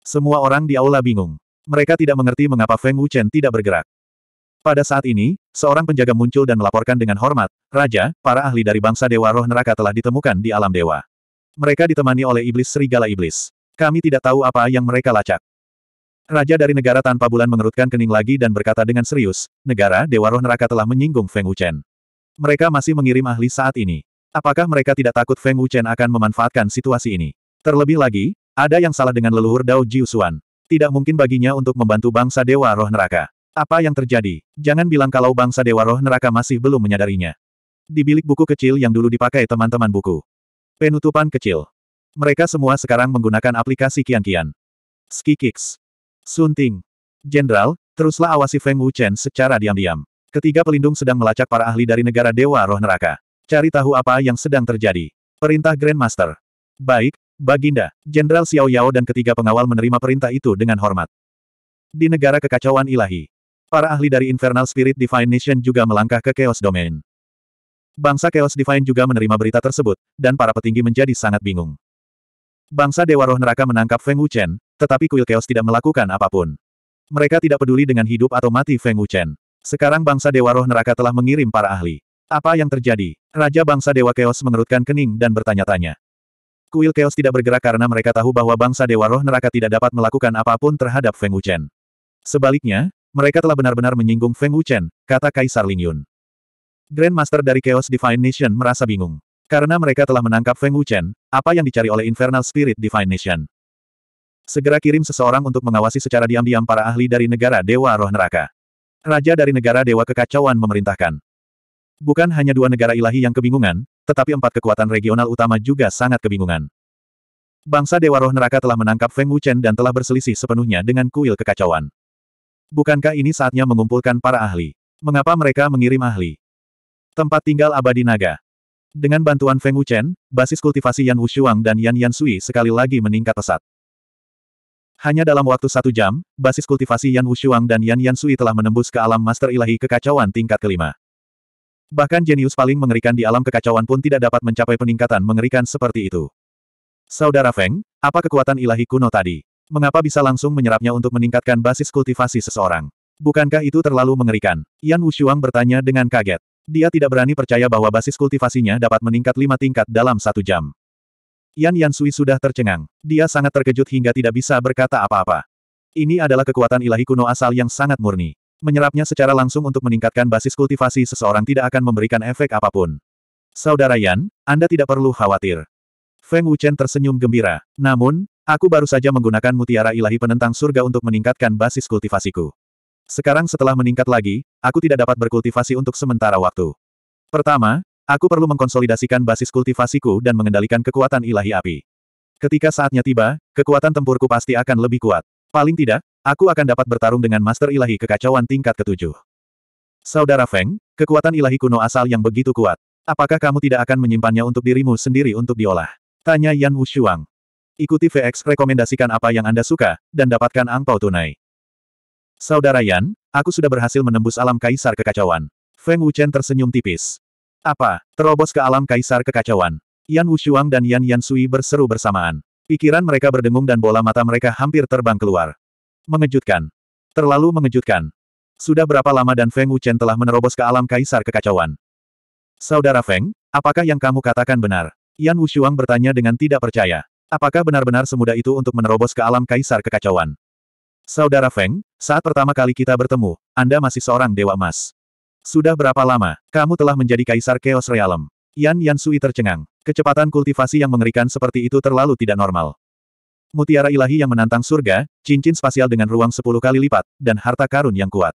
Speaker 1: Semua orang di aula bingung. Mereka tidak mengerti mengapa Feng Wuchen tidak bergerak. Pada saat ini, seorang penjaga muncul dan melaporkan dengan hormat, Raja, para ahli dari bangsa Dewa Roh Neraka telah ditemukan di alam dewa. Mereka ditemani oleh iblis serigala iblis. Kami tidak tahu apa yang mereka lacak. Raja dari negara tanpa bulan mengerutkan kening lagi dan berkata dengan serius, negara Dewa Roh Neraka telah menyinggung Feng Wuchen. Mereka masih mengirim ahli saat ini. Apakah mereka tidak takut Feng Wuchen akan memanfaatkan situasi ini? Terlebih lagi, ada yang salah dengan leluhur Dao Jiusuan. Tidak mungkin baginya untuk membantu bangsa Dewa Roh Neraka. Apa yang terjadi? Jangan bilang kalau bangsa Dewa Roh Neraka masih belum menyadarinya. Di bilik buku kecil yang dulu dipakai teman-teman buku. Penutupan kecil. Mereka semua sekarang menggunakan aplikasi kian-kian. Ski Kicks. Sunting. Jenderal, teruslah awasi Feng Wuchen secara diam-diam. Ketiga pelindung sedang melacak para ahli dari negara Dewa Roh Neraka. Cari tahu apa yang sedang terjadi. Perintah Grandmaster. Baik, Baginda, Jenderal Xiao Yao dan ketiga pengawal menerima perintah itu dengan hormat. Di negara kekacauan ilahi, Para ahli dari Infernal Spirit Divine Nation juga melangkah ke Chaos Domain. Bangsa Chaos Divine juga menerima berita tersebut, dan para petinggi menjadi sangat bingung. Bangsa Dewa Roh Neraka menangkap Feng Wuchen, tetapi kuil Chaos tidak melakukan apapun. Mereka tidak peduli dengan hidup atau mati Feng Wuchen. Sekarang bangsa Dewa Roh Neraka telah mengirim para ahli. Apa yang terjadi? Raja bangsa Dewa Chaos mengerutkan kening dan bertanya-tanya. Kuil Chaos tidak bergerak karena mereka tahu bahwa bangsa Dewa Roh Neraka tidak dapat melakukan apapun terhadap Feng Wuchen. Sebaliknya, mereka telah benar-benar menyinggung Feng Wuchen, kata Kaisar Ling Yun. Grandmaster dari Chaos Divine Nation merasa bingung. Karena mereka telah menangkap Feng Wuchen, apa yang dicari oleh Infernal Spirit Divine Nation. Segera kirim seseorang untuk mengawasi secara diam-diam para ahli dari negara Dewa Roh Neraka. Raja dari negara Dewa Kekacauan memerintahkan. Bukan hanya dua negara ilahi yang kebingungan, tetapi empat kekuatan regional utama juga sangat kebingungan. Bangsa Dewa Roh Neraka telah menangkap Feng Wuchen dan telah berselisih sepenuhnya dengan kuil kekacauan. Bukankah ini saatnya mengumpulkan para ahli? Mengapa mereka mengirim ahli? Tempat tinggal abadi naga. Dengan bantuan Feng Wuchen, basis kultivasi Yan Wushuang dan Yan Yan Sui sekali lagi meningkat pesat. Hanya dalam waktu satu jam, basis kultivasi Yan Wushuang dan Yan Yan Sui telah menembus ke alam master ilahi kekacauan tingkat kelima. Bahkan jenius paling mengerikan di alam kekacauan pun tidak dapat mencapai peningkatan mengerikan seperti itu. Saudara Feng, apa kekuatan ilahi kuno tadi? Mengapa bisa langsung menyerapnya untuk meningkatkan basis kultivasi seseorang? Bukankah itu terlalu mengerikan? Yan Wushuang bertanya dengan kaget. Dia tidak berani percaya bahwa basis kultivasinya dapat meningkat lima tingkat dalam satu jam. Yan Yan Sui sudah tercengang. Dia sangat terkejut hingga tidak bisa berkata apa-apa. Ini adalah kekuatan ilahi kuno asal yang sangat murni. Menyerapnya secara langsung untuk meningkatkan basis kultivasi seseorang tidak akan memberikan efek apapun. Saudara Yan, Anda tidak perlu khawatir. Feng Wuchen tersenyum gembira. Namun, Aku baru saja menggunakan mutiara ilahi penentang surga untuk meningkatkan basis kultivasiku. Sekarang setelah meningkat lagi, aku tidak dapat berkultivasi untuk sementara waktu. Pertama, aku perlu mengkonsolidasikan basis kultivasiku dan mengendalikan kekuatan ilahi api. Ketika saatnya tiba, kekuatan tempurku pasti akan lebih kuat. Paling tidak, aku akan dapat bertarung dengan master ilahi kekacauan tingkat ketujuh. Saudara Feng, kekuatan ilahi kuno asal yang begitu kuat. Apakah kamu tidak akan menyimpannya untuk dirimu sendiri untuk diolah? Tanya Yan Wushuang. Ikuti VX rekomendasikan apa yang Anda suka, dan dapatkan angpau tunai. Saudara Yan, aku sudah berhasil menembus alam kaisar kekacauan. Feng Wuchen tersenyum tipis. Apa? Terobos ke alam kaisar kekacauan. Yan Wushuang dan Yan Yan Sui berseru bersamaan. Pikiran mereka berdengung dan bola mata mereka hampir terbang keluar. Mengejutkan. Terlalu mengejutkan. Sudah berapa lama dan Feng Wuchen telah menerobos ke alam kaisar kekacauan? Saudara Feng, apakah yang kamu katakan benar? Yan Wushuang bertanya dengan tidak percaya. Apakah benar-benar semudah itu untuk menerobos ke alam kaisar kekacauan? Saudara Feng, saat pertama kali kita bertemu, Anda masih seorang dewa emas. Sudah berapa lama, kamu telah menjadi kaisar Chaos Realm? Yan Yan Sui tercengang. Kecepatan kultivasi yang mengerikan seperti itu terlalu tidak normal. Mutiara ilahi yang menantang surga, cincin spasial dengan ruang sepuluh kali lipat, dan harta karun yang kuat.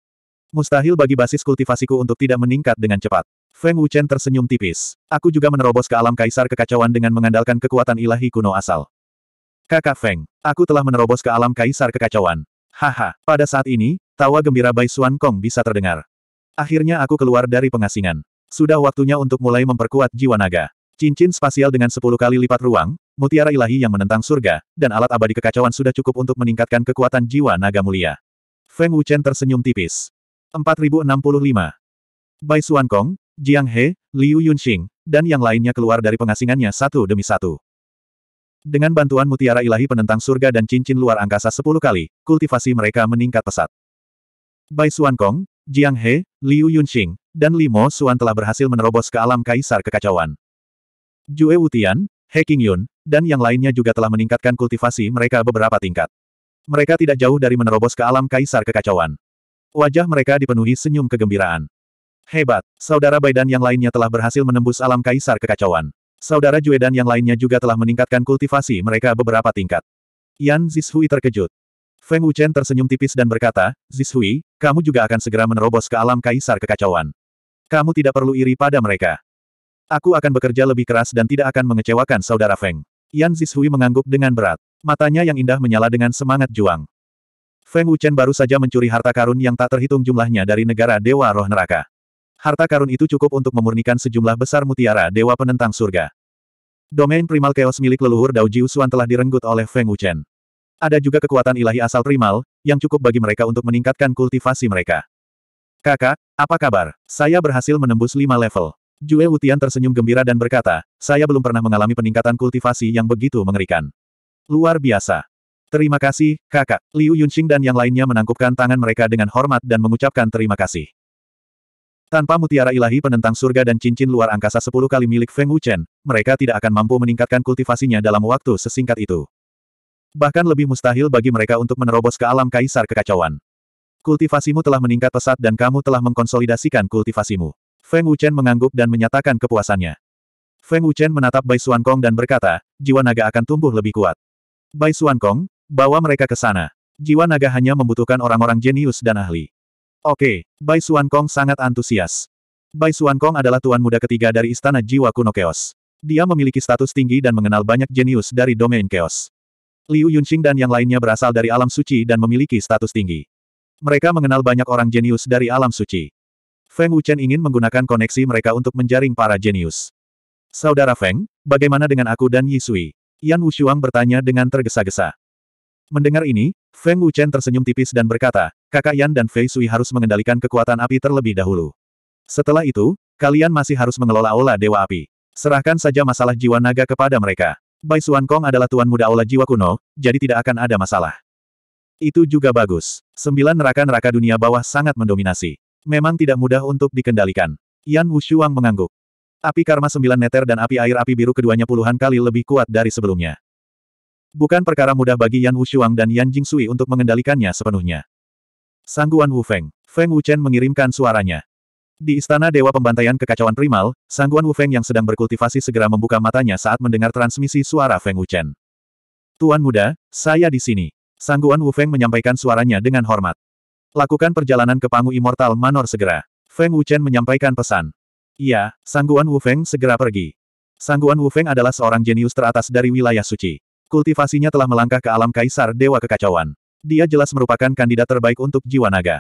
Speaker 1: Mustahil bagi basis kultivasiku untuk tidak meningkat dengan cepat. Feng Wuchen tersenyum tipis. Aku juga menerobos ke alam kaisar kekacauan dengan mengandalkan kekuatan ilahi kuno asal. Kakak Feng, aku telah menerobos ke alam kaisar kekacauan. Haha, pada saat ini, tawa gembira Bai Xuan Kong bisa terdengar. Akhirnya aku keluar dari pengasingan. Sudah waktunya untuk mulai memperkuat jiwa naga. Cincin spasial dengan 10 kali lipat ruang, mutiara ilahi yang menentang surga, dan alat abadi kekacauan sudah cukup untuk meningkatkan kekuatan jiwa naga mulia. Feng Wuchen tersenyum tipis. 4065. Bai Xuan Kong, Jiang He, Liu Yunxing, dan yang lainnya keluar dari pengasingannya satu demi satu. Dengan bantuan mutiara ilahi penentang surga dan cincin luar angkasa sepuluh kali, kultivasi mereka meningkat pesat. Bai Xuan Kong, Jiang He, Liu Yunxing, dan Li Mo Xuan telah berhasil menerobos ke alam kaisar kekacauan. Jue Wutian, He Qingyun, dan yang lainnya juga telah meningkatkan kultivasi mereka beberapa tingkat. Mereka tidak jauh dari menerobos ke alam kaisar kekacauan. Wajah mereka dipenuhi senyum kegembiraan. Hebat, saudara Baidan yang lainnya telah berhasil menembus alam kaisar kekacauan. Saudara Juedan yang lainnya juga telah meningkatkan kultivasi mereka beberapa tingkat. Yan Zishui terkejut. Feng Wuchen tersenyum tipis dan berkata, Zishui, kamu juga akan segera menerobos ke alam kaisar kekacauan. Kamu tidak perlu iri pada mereka. Aku akan bekerja lebih keras dan tidak akan mengecewakan saudara Feng. Yan Zishui mengangguk dengan berat. Matanya yang indah menyala dengan semangat juang. Feng Wuchen baru saja mencuri harta karun yang tak terhitung jumlahnya dari negara Dewa Roh Neraka. Harta karun itu cukup untuk memurnikan sejumlah besar mutiara Dewa Penentang Surga. Domain primal chaos milik leluhur Dao Jiusuan telah direnggut oleh Feng Wuchen. Ada juga kekuatan ilahi asal primal, yang cukup bagi mereka untuk meningkatkan kultivasi mereka. Kakak, apa kabar? Saya berhasil menembus lima level. Jue Wutian tersenyum gembira dan berkata, saya belum pernah mengalami peningkatan kultivasi yang begitu mengerikan. Luar biasa. Terima kasih, kakak. Liu Yunxing dan yang lainnya menangkupkan tangan mereka dengan hormat dan mengucapkan terima kasih. Tanpa mutiara ilahi penentang surga dan cincin luar angkasa sepuluh kali milik Feng Wuchen, mereka tidak akan mampu meningkatkan kultivasinya dalam waktu sesingkat itu. Bahkan lebih mustahil bagi mereka untuk menerobos ke alam kaisar kekacauan. Kultivasimu telah meningkat pesat dan kamu telah mengkonsolidasikan kultivasimu. Feng Wuchen mengangguk dan menyatakan kepuasannya. Feng Wuchen menatap Bai Xuan Kong dan berkata, jiwa naga akan tumbuh lebih kuat. Bai Xuan Kong, bawa mereka ke sana. Jiwa naga hanya membutuhkan orang-orang jenius dan ahli. Oke, Bai Xuan Kong sangat antusias. Bai Xuan Kong adalah tuan muda ketiga dari Istana Jiwa Kuno Chaos. Dia memiliki status tinggi dan mengenal banyak jenius dari domain Chaos. Liu Yunxing dan yang lainnya berasal dari alam suci dan memiliki status tinggi. Mereka mengenal banyak orang jenius dari alam suci. Feng Wuchen ingin menggunakan koneksi mereka untuk menjaring para jenius. Saudara Feng, bagaimana dengan aku dan Yi Sui? Yan Wushuang bertanya dengan tergesa-gesa. Mendengar ini, Feng Wuchen tersenyum tipis dan berkata, kakak Yan dan Fei Sui harus mengendalikan kekuatan api terlebih dahulu. Setelah itu, kalian masih harus mengelola aula Dewa Api. Serahkan saja masalah jiwa naga kepada mereka. Bai Xuan Kong adalah tuan muda aula jiwa kuno, jadi tidak akan ada masalah. Itu juga bagus. Sembilan neraka-neraka dunia bawah sangat mendominasi. Memang tidak mudah untuk dikendalikan. Yan Wushuang mengangguk. Api karma sembilan neter dan api air api biru keduanya puluhan kali lebih kuat dari sebelumnya. Bukan perkara mudah bagi Yan Wushuang dan Yan Jingsui untuk mengendalikannya sepenuhnya. Sangguan Wu Feng. Feng Wuchen mengirimkan suaranya. Di istana Dewa Pembantaian Kekacauan Primal, Sangguan Wu Feng yang sedang berkultivasi segera membuka matanya saat mendengar transmisi suara Feng Wuchen. Tuan muda, saya di sini. Sangguan Wu Feng menyampaikan suaranya dengan hormat. Lakukan perjalanan ke Pangu Immortal Manor segera. Feng Wuchen menyampaikan pesan. Iya, Sangguan Wu Feng segera pergi. Sangguan Wu Feng adalah seorang jenius teratas dari wilayah suci. Kultivasinya telah melangkah ke alam kaisar Dewa Kekacauan. Dia jelas merupakan kandidat terbaik untuk jiwa naga.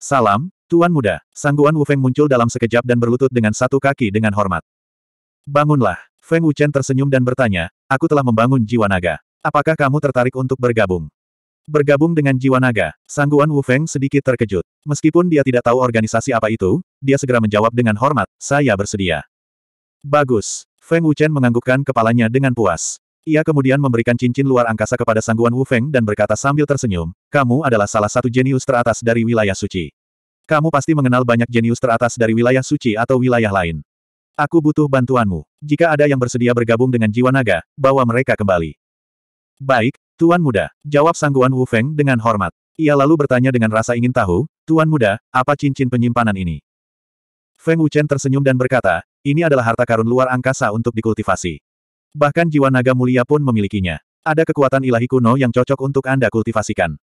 Speaker 1: Salam, Tuan Muda. Sangguan Wu Feng muncul dalam sekejap dan berlutut dengan satu kaki dengan hormat. Bangunlah. Feng Wuchen tersenyum dan bertanya, aku telah membangun jiwa naga. Apakah kamu tertarik untuk bergabung? Bergabung dengan jiwa naga, Sangguan Wu Feng sedikit terkejut. Meskipun dia tidak tahu organisasi apa itu, dia segera menjawab dengan hormat, saya bersedia. Bagus. Feng Wuchen menganggukkan kepalanya dengan puas. Ia kemudian memberikan cincin luar angkasa kepada Sangguan Wu Feng dan berkata sambil tersenyum, kamu adalah salah satu jenius teratas dari wilayah suci. Kamu pasti mengenal banyak jenius teratas dari wilayah suci atau wilayah lain. Aku butuh bantuanmu. Jika ada yang bersedia bergabung dengan jiwa naga, bawa mereka kembali. Baik, Tuan Muda, jawab Sangguan Wu Feng dengan hormat. Ia lalu bertanya dengan rasa ingin tahu, Tuan Muda, apa cincin penyimpanan ini? Feng Wuchen tersenyum dan berkata, ini adalah harta karun luar angkasa untuk dikultivasi. Bahkan jiwa naga mulia pun memilikinya. Ada kekuatan ilahi kuno yang cocok untuk Anda kultivasikan.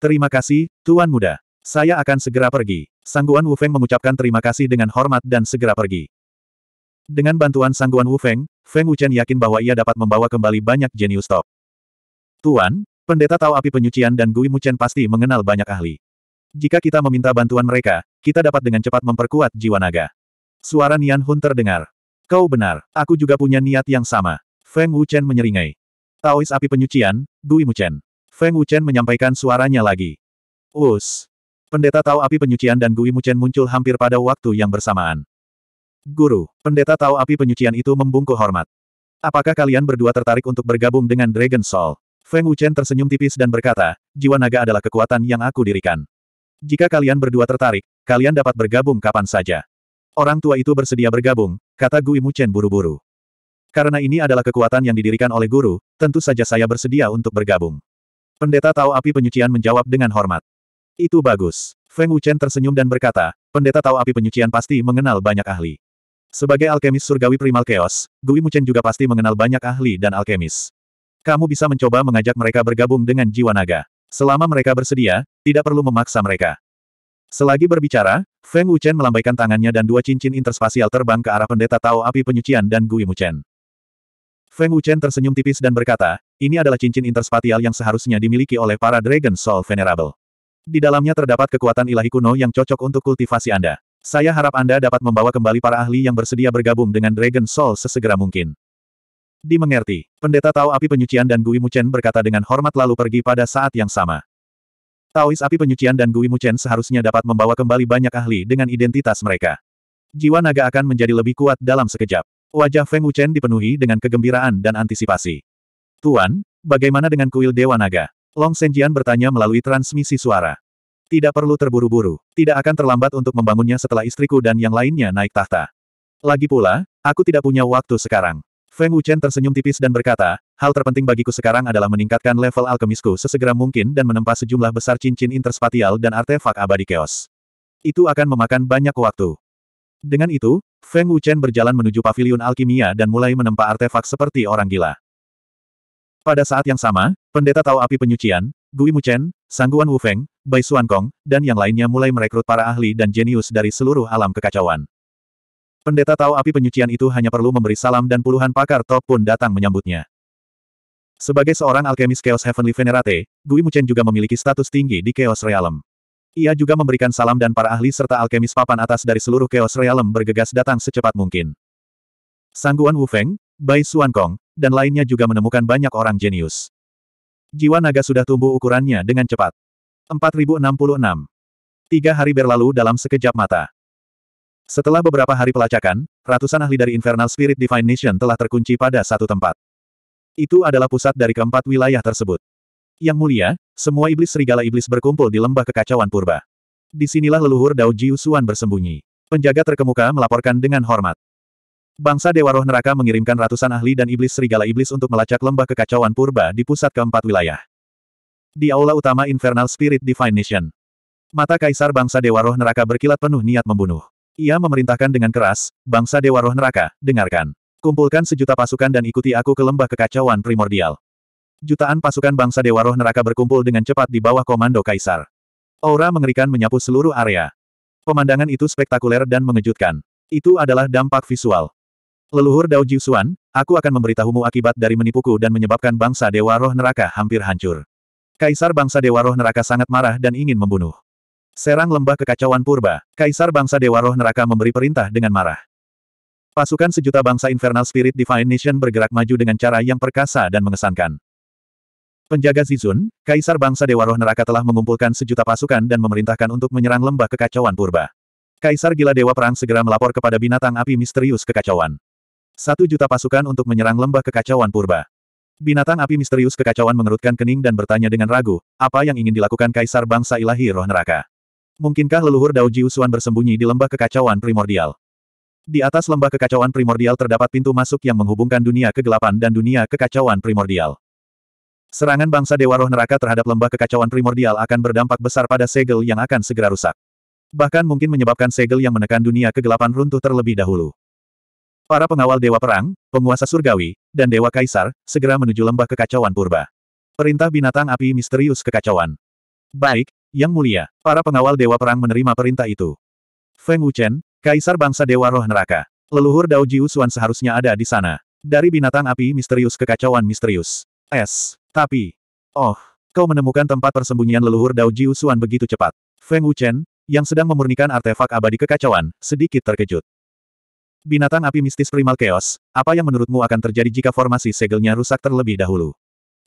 Speaker 1: Terima kasih, Tuan Muda. Saya akan segera pergi. Sangguan Wufeng mengucapkan terima kasih dengan hormat dan segera pergi. Dengan bantuan Sangguan Wufeng, Feng Wuchen yakin bahwa ia dapat membawa kembali banyak jenius top. Tuan, pendeta tahu api penyucian dan Gui Muchen pasti mengenal banyak ahli. Jika kita meminta bantuan mereka, kita dapat dengan cepat memperkuat jiwa naga. Suara Nian Hun terdengar. Kau benar, aku juga punya niat yang sama. Feng Wuchen menyeringai. Taois api penyucian, Gui Muchen. Feng Wuchen menyampaikan suaranya lagi. Us. Pendeta Tao api penyucian dan Gui Muchen muncul hampir pada waktu yang bersamaan. Guru, pendeta Tao api penyucian itu membungkuk hormat. Apakah kalian berdua tertarik untuk bergabung dengan Dragon Soul? Feng Wuchen tersenyum tipis dan berkata, jiwa naga adalah kekuatan yang aku dirikan. Jika kalian berdua tertarik, kalian dapat bergabung kapan saja. Orang tua itu bersedia bergabung, kata Gui Muchen buru-buru. Karena ini adalah kekuatan yang didirikan oleh guru, tentu saja saya bersedia untuk bergabung. Pendeta Tao Api Penyucian menjawab dengan hormat. Itu bagus. Feng Wuchen tersenyum dan berkata, pendeta Tao Api Penyucian pasti mengenal banyak ahli. Sebagai alkemis surgawi primal chaos, Gui Muchen juga pasti mengenal banyak ahli dan alkemis. Kamu bisa mencoba mengajak mereka bergabung dengan jiwa naga. Selama mereka bersedia, tidak perlu memaksa mereka. Selagi berbicara, Feng Wuchen melambaikan tangannya dan dua cincin interspasial terbang ke arah pendeta Tao Api Penyucian dan Gui Muchen. Feng Wuchen tersenyum tipis dan berkata, ini adalah cincin interspatial yang seharusnya dimiliki oleh para Dragon Soul Venerable. Di dalamnya terdapat kekuatan ilahi kuno yang cocok untuk kultivasi Anda. Saya harap Anda dapat membawa kembali para ahli yang bersedia bergabung dengan Dragon Soul sesegera mungkin. Dimengerti, pendeta Tao Api Penyucian dan Gui Muchen berkata dengan hormat lalu pergi pada saat yang sama. Taois Api Penyucian dan Gui Muchen seharusnya dapat membawa kembali banyak ahli dengan identitas mereka. Jiwa naga akan menjadi lebih kuat dalam sekejap. Wajah Feng Wuchen dipenuhi dengan kegembiraan dan antisipasi. Tuan, bagaimana dengan kuil Dewa Naga? Long Senjian bertanya melalui transmisi suara. Tidak perlu terburu-buru, tidak akan terlambat untuk membangunnya setelah istriku dan yang lainnya naik tahta. Lagi pula, aku tidak punya waktu sekarang. Feng Wuchen tersenyum tipis dan berkata, hal terpenting bagiku sekarang adalah meningkatkan level alkemisku sesegera mungkin dan menempa sejumlah besar cincin interspatial dan artefak abadi keos. Itu akan memakan banyak waktu. Dengan itu, Feng Wuchen berjalan menuju paviliun alkimia dan mulai menempa artefak seperti orang gila. Pada saat yang sama, pendeta tahu api penyucian, Gui Muchen, Sangguan Wu Feng, Bai Kong, dan yang lainnya mulai merekrut para ahli dan jenius dari seluruh alam kekacauan. Pendeta tahu api penyucian itu hanya perlu memberi salam dan puluhan pakar top pun datang menyambutnya. Sebagai seorang alkemis Chaos Heavenly Venerate, Gui Muchen juga memiliki status tinggi di Chaos Realm. Ia juga memberikan salam dan para ahli serta alkemis papan atas dari seluruh Chaos Realm bergegas datang secepat mungkin. Sangguan Wu Feng, Bai Xuan Kong, dan lainnya juga menemukan banyak orang jenius. Jiwa naga sudah tumbuh ukurannya dengan cepat. 4066. Tiga hari berlalu dalam sekejap mata. Setelah beberapa hari pelacakan, ratusan ahli dari Infernal Spirit Divine Nation telah terkunci pada satu tempat. Itu adalah pusat dari keempat wilayah tersebut. Yang mulia, semua iblis serigala iblis berkumpul di lembah kekacauan purba. Di sinilah leluhur Dao Jiusuan bersembunyi. Penjaga terkemuka melaporkan dengan hormat. Bangsa Dewa Roh Neraka mengirimkan ratusan ahli dan iblis serigala iblis untuk melacak lembah kekacauan purba di pusat keempat wilayah. Di aula utama Infernal Spirit Divine Nation. Mata kaisar bangsa Dewa Roh Neraka berkilat penuh niat membunuh. Ia memerintahkan dengan keras, bangsa Dewa Roh Neraka, dengarkan. Kumpulkan sejuta pasukan dan ikuti aku ke lembah kekacauan primordial. Jutaan pasukan bangsa Dewa Roh Neraka berkumpul dengan cepat di bawah komando Kaisar. Aura mengerikan menyapu seluruh area. Pemandangan itu spektakuler dan mengejutkan. Itu adalah dampak visual. Leluhur Dao Jiusuan, aku akan memberitahumu akibat dari menipuku dan menyebabkan bangsa Dewa Roh Neraka hampir hancur. Kaisar bangsa Dewa Roh Neraka sangat marah dan ingin membunuh. Serang lembah kekacauan purba, Kaisar bangsa Dewa Roh Neraka memberi perintah dengan marah. Pasukan sejuta bangsa Infernal Spirit Divine Nation bergerak maju dengan cara yang perkasa dan mengesankan penjaga Zizun, Kaisar Bangsa Dewa Roh Neraka telah mengumpulkan sejuta pasukan dan memerintahkan untuk menyerang lembah kekacauan purba. Kaisar Gila Dewa Perang segera melapor kepada binatang api misterius kekacauan. Satu juta pasukan untuk menyerang lembah kekacauan purba. Binatang api misterius kekacauan mengerutkan kening dan bertanya dengan ragu, apa yang ingin dilakukan Kaisar Bangsa Ilahi Roh Neraka? Mungkinkah leluhur Dao Jiusuan bersembunyi di lembah kekacauan primordial? Di atas lembah kekacauan primordial terdapat pintu masuk yang menghubungkan dunia kegelapan dan dunia kekacauan primordial. Serangan bangsa Dewa Roh Neraka terhadap lembah kekacauan primordial akan berdampak besar pada segel yang akan segera rusak. Bahkan mungkin menyebabkan segel yang menekan dunia kegelapan runtuh terlebih dahulu. Para pengawal Dewa Perang, penguasa surgawi, dan Dewa Kaisar, segera menuju lembah kekacauan purba. Perintah binatang api misterius kekacauan. Baik, Yang Mulia, para pengawal Dewa Perang menerima perintah itu. Feng Wuchen, Kaisar Bangsa Dewa Roh Neraka. Leluhur Dao Jiu Xuan seharusnya ada di sana. Dari binatang api misterius kekacauan misterius. Es. Tapi, oh, kau menemukan tempat persembunyian leluhur Dao Jiu begitu cepat. Feng Wuchen, yang sedang memurnikan artefak abadi kekacauan, sedikit terkejut. Binatang api mistis primal chaos, apa yang menurutmu akan terjadi jika formasi segelnya rusak terlebih dahulu?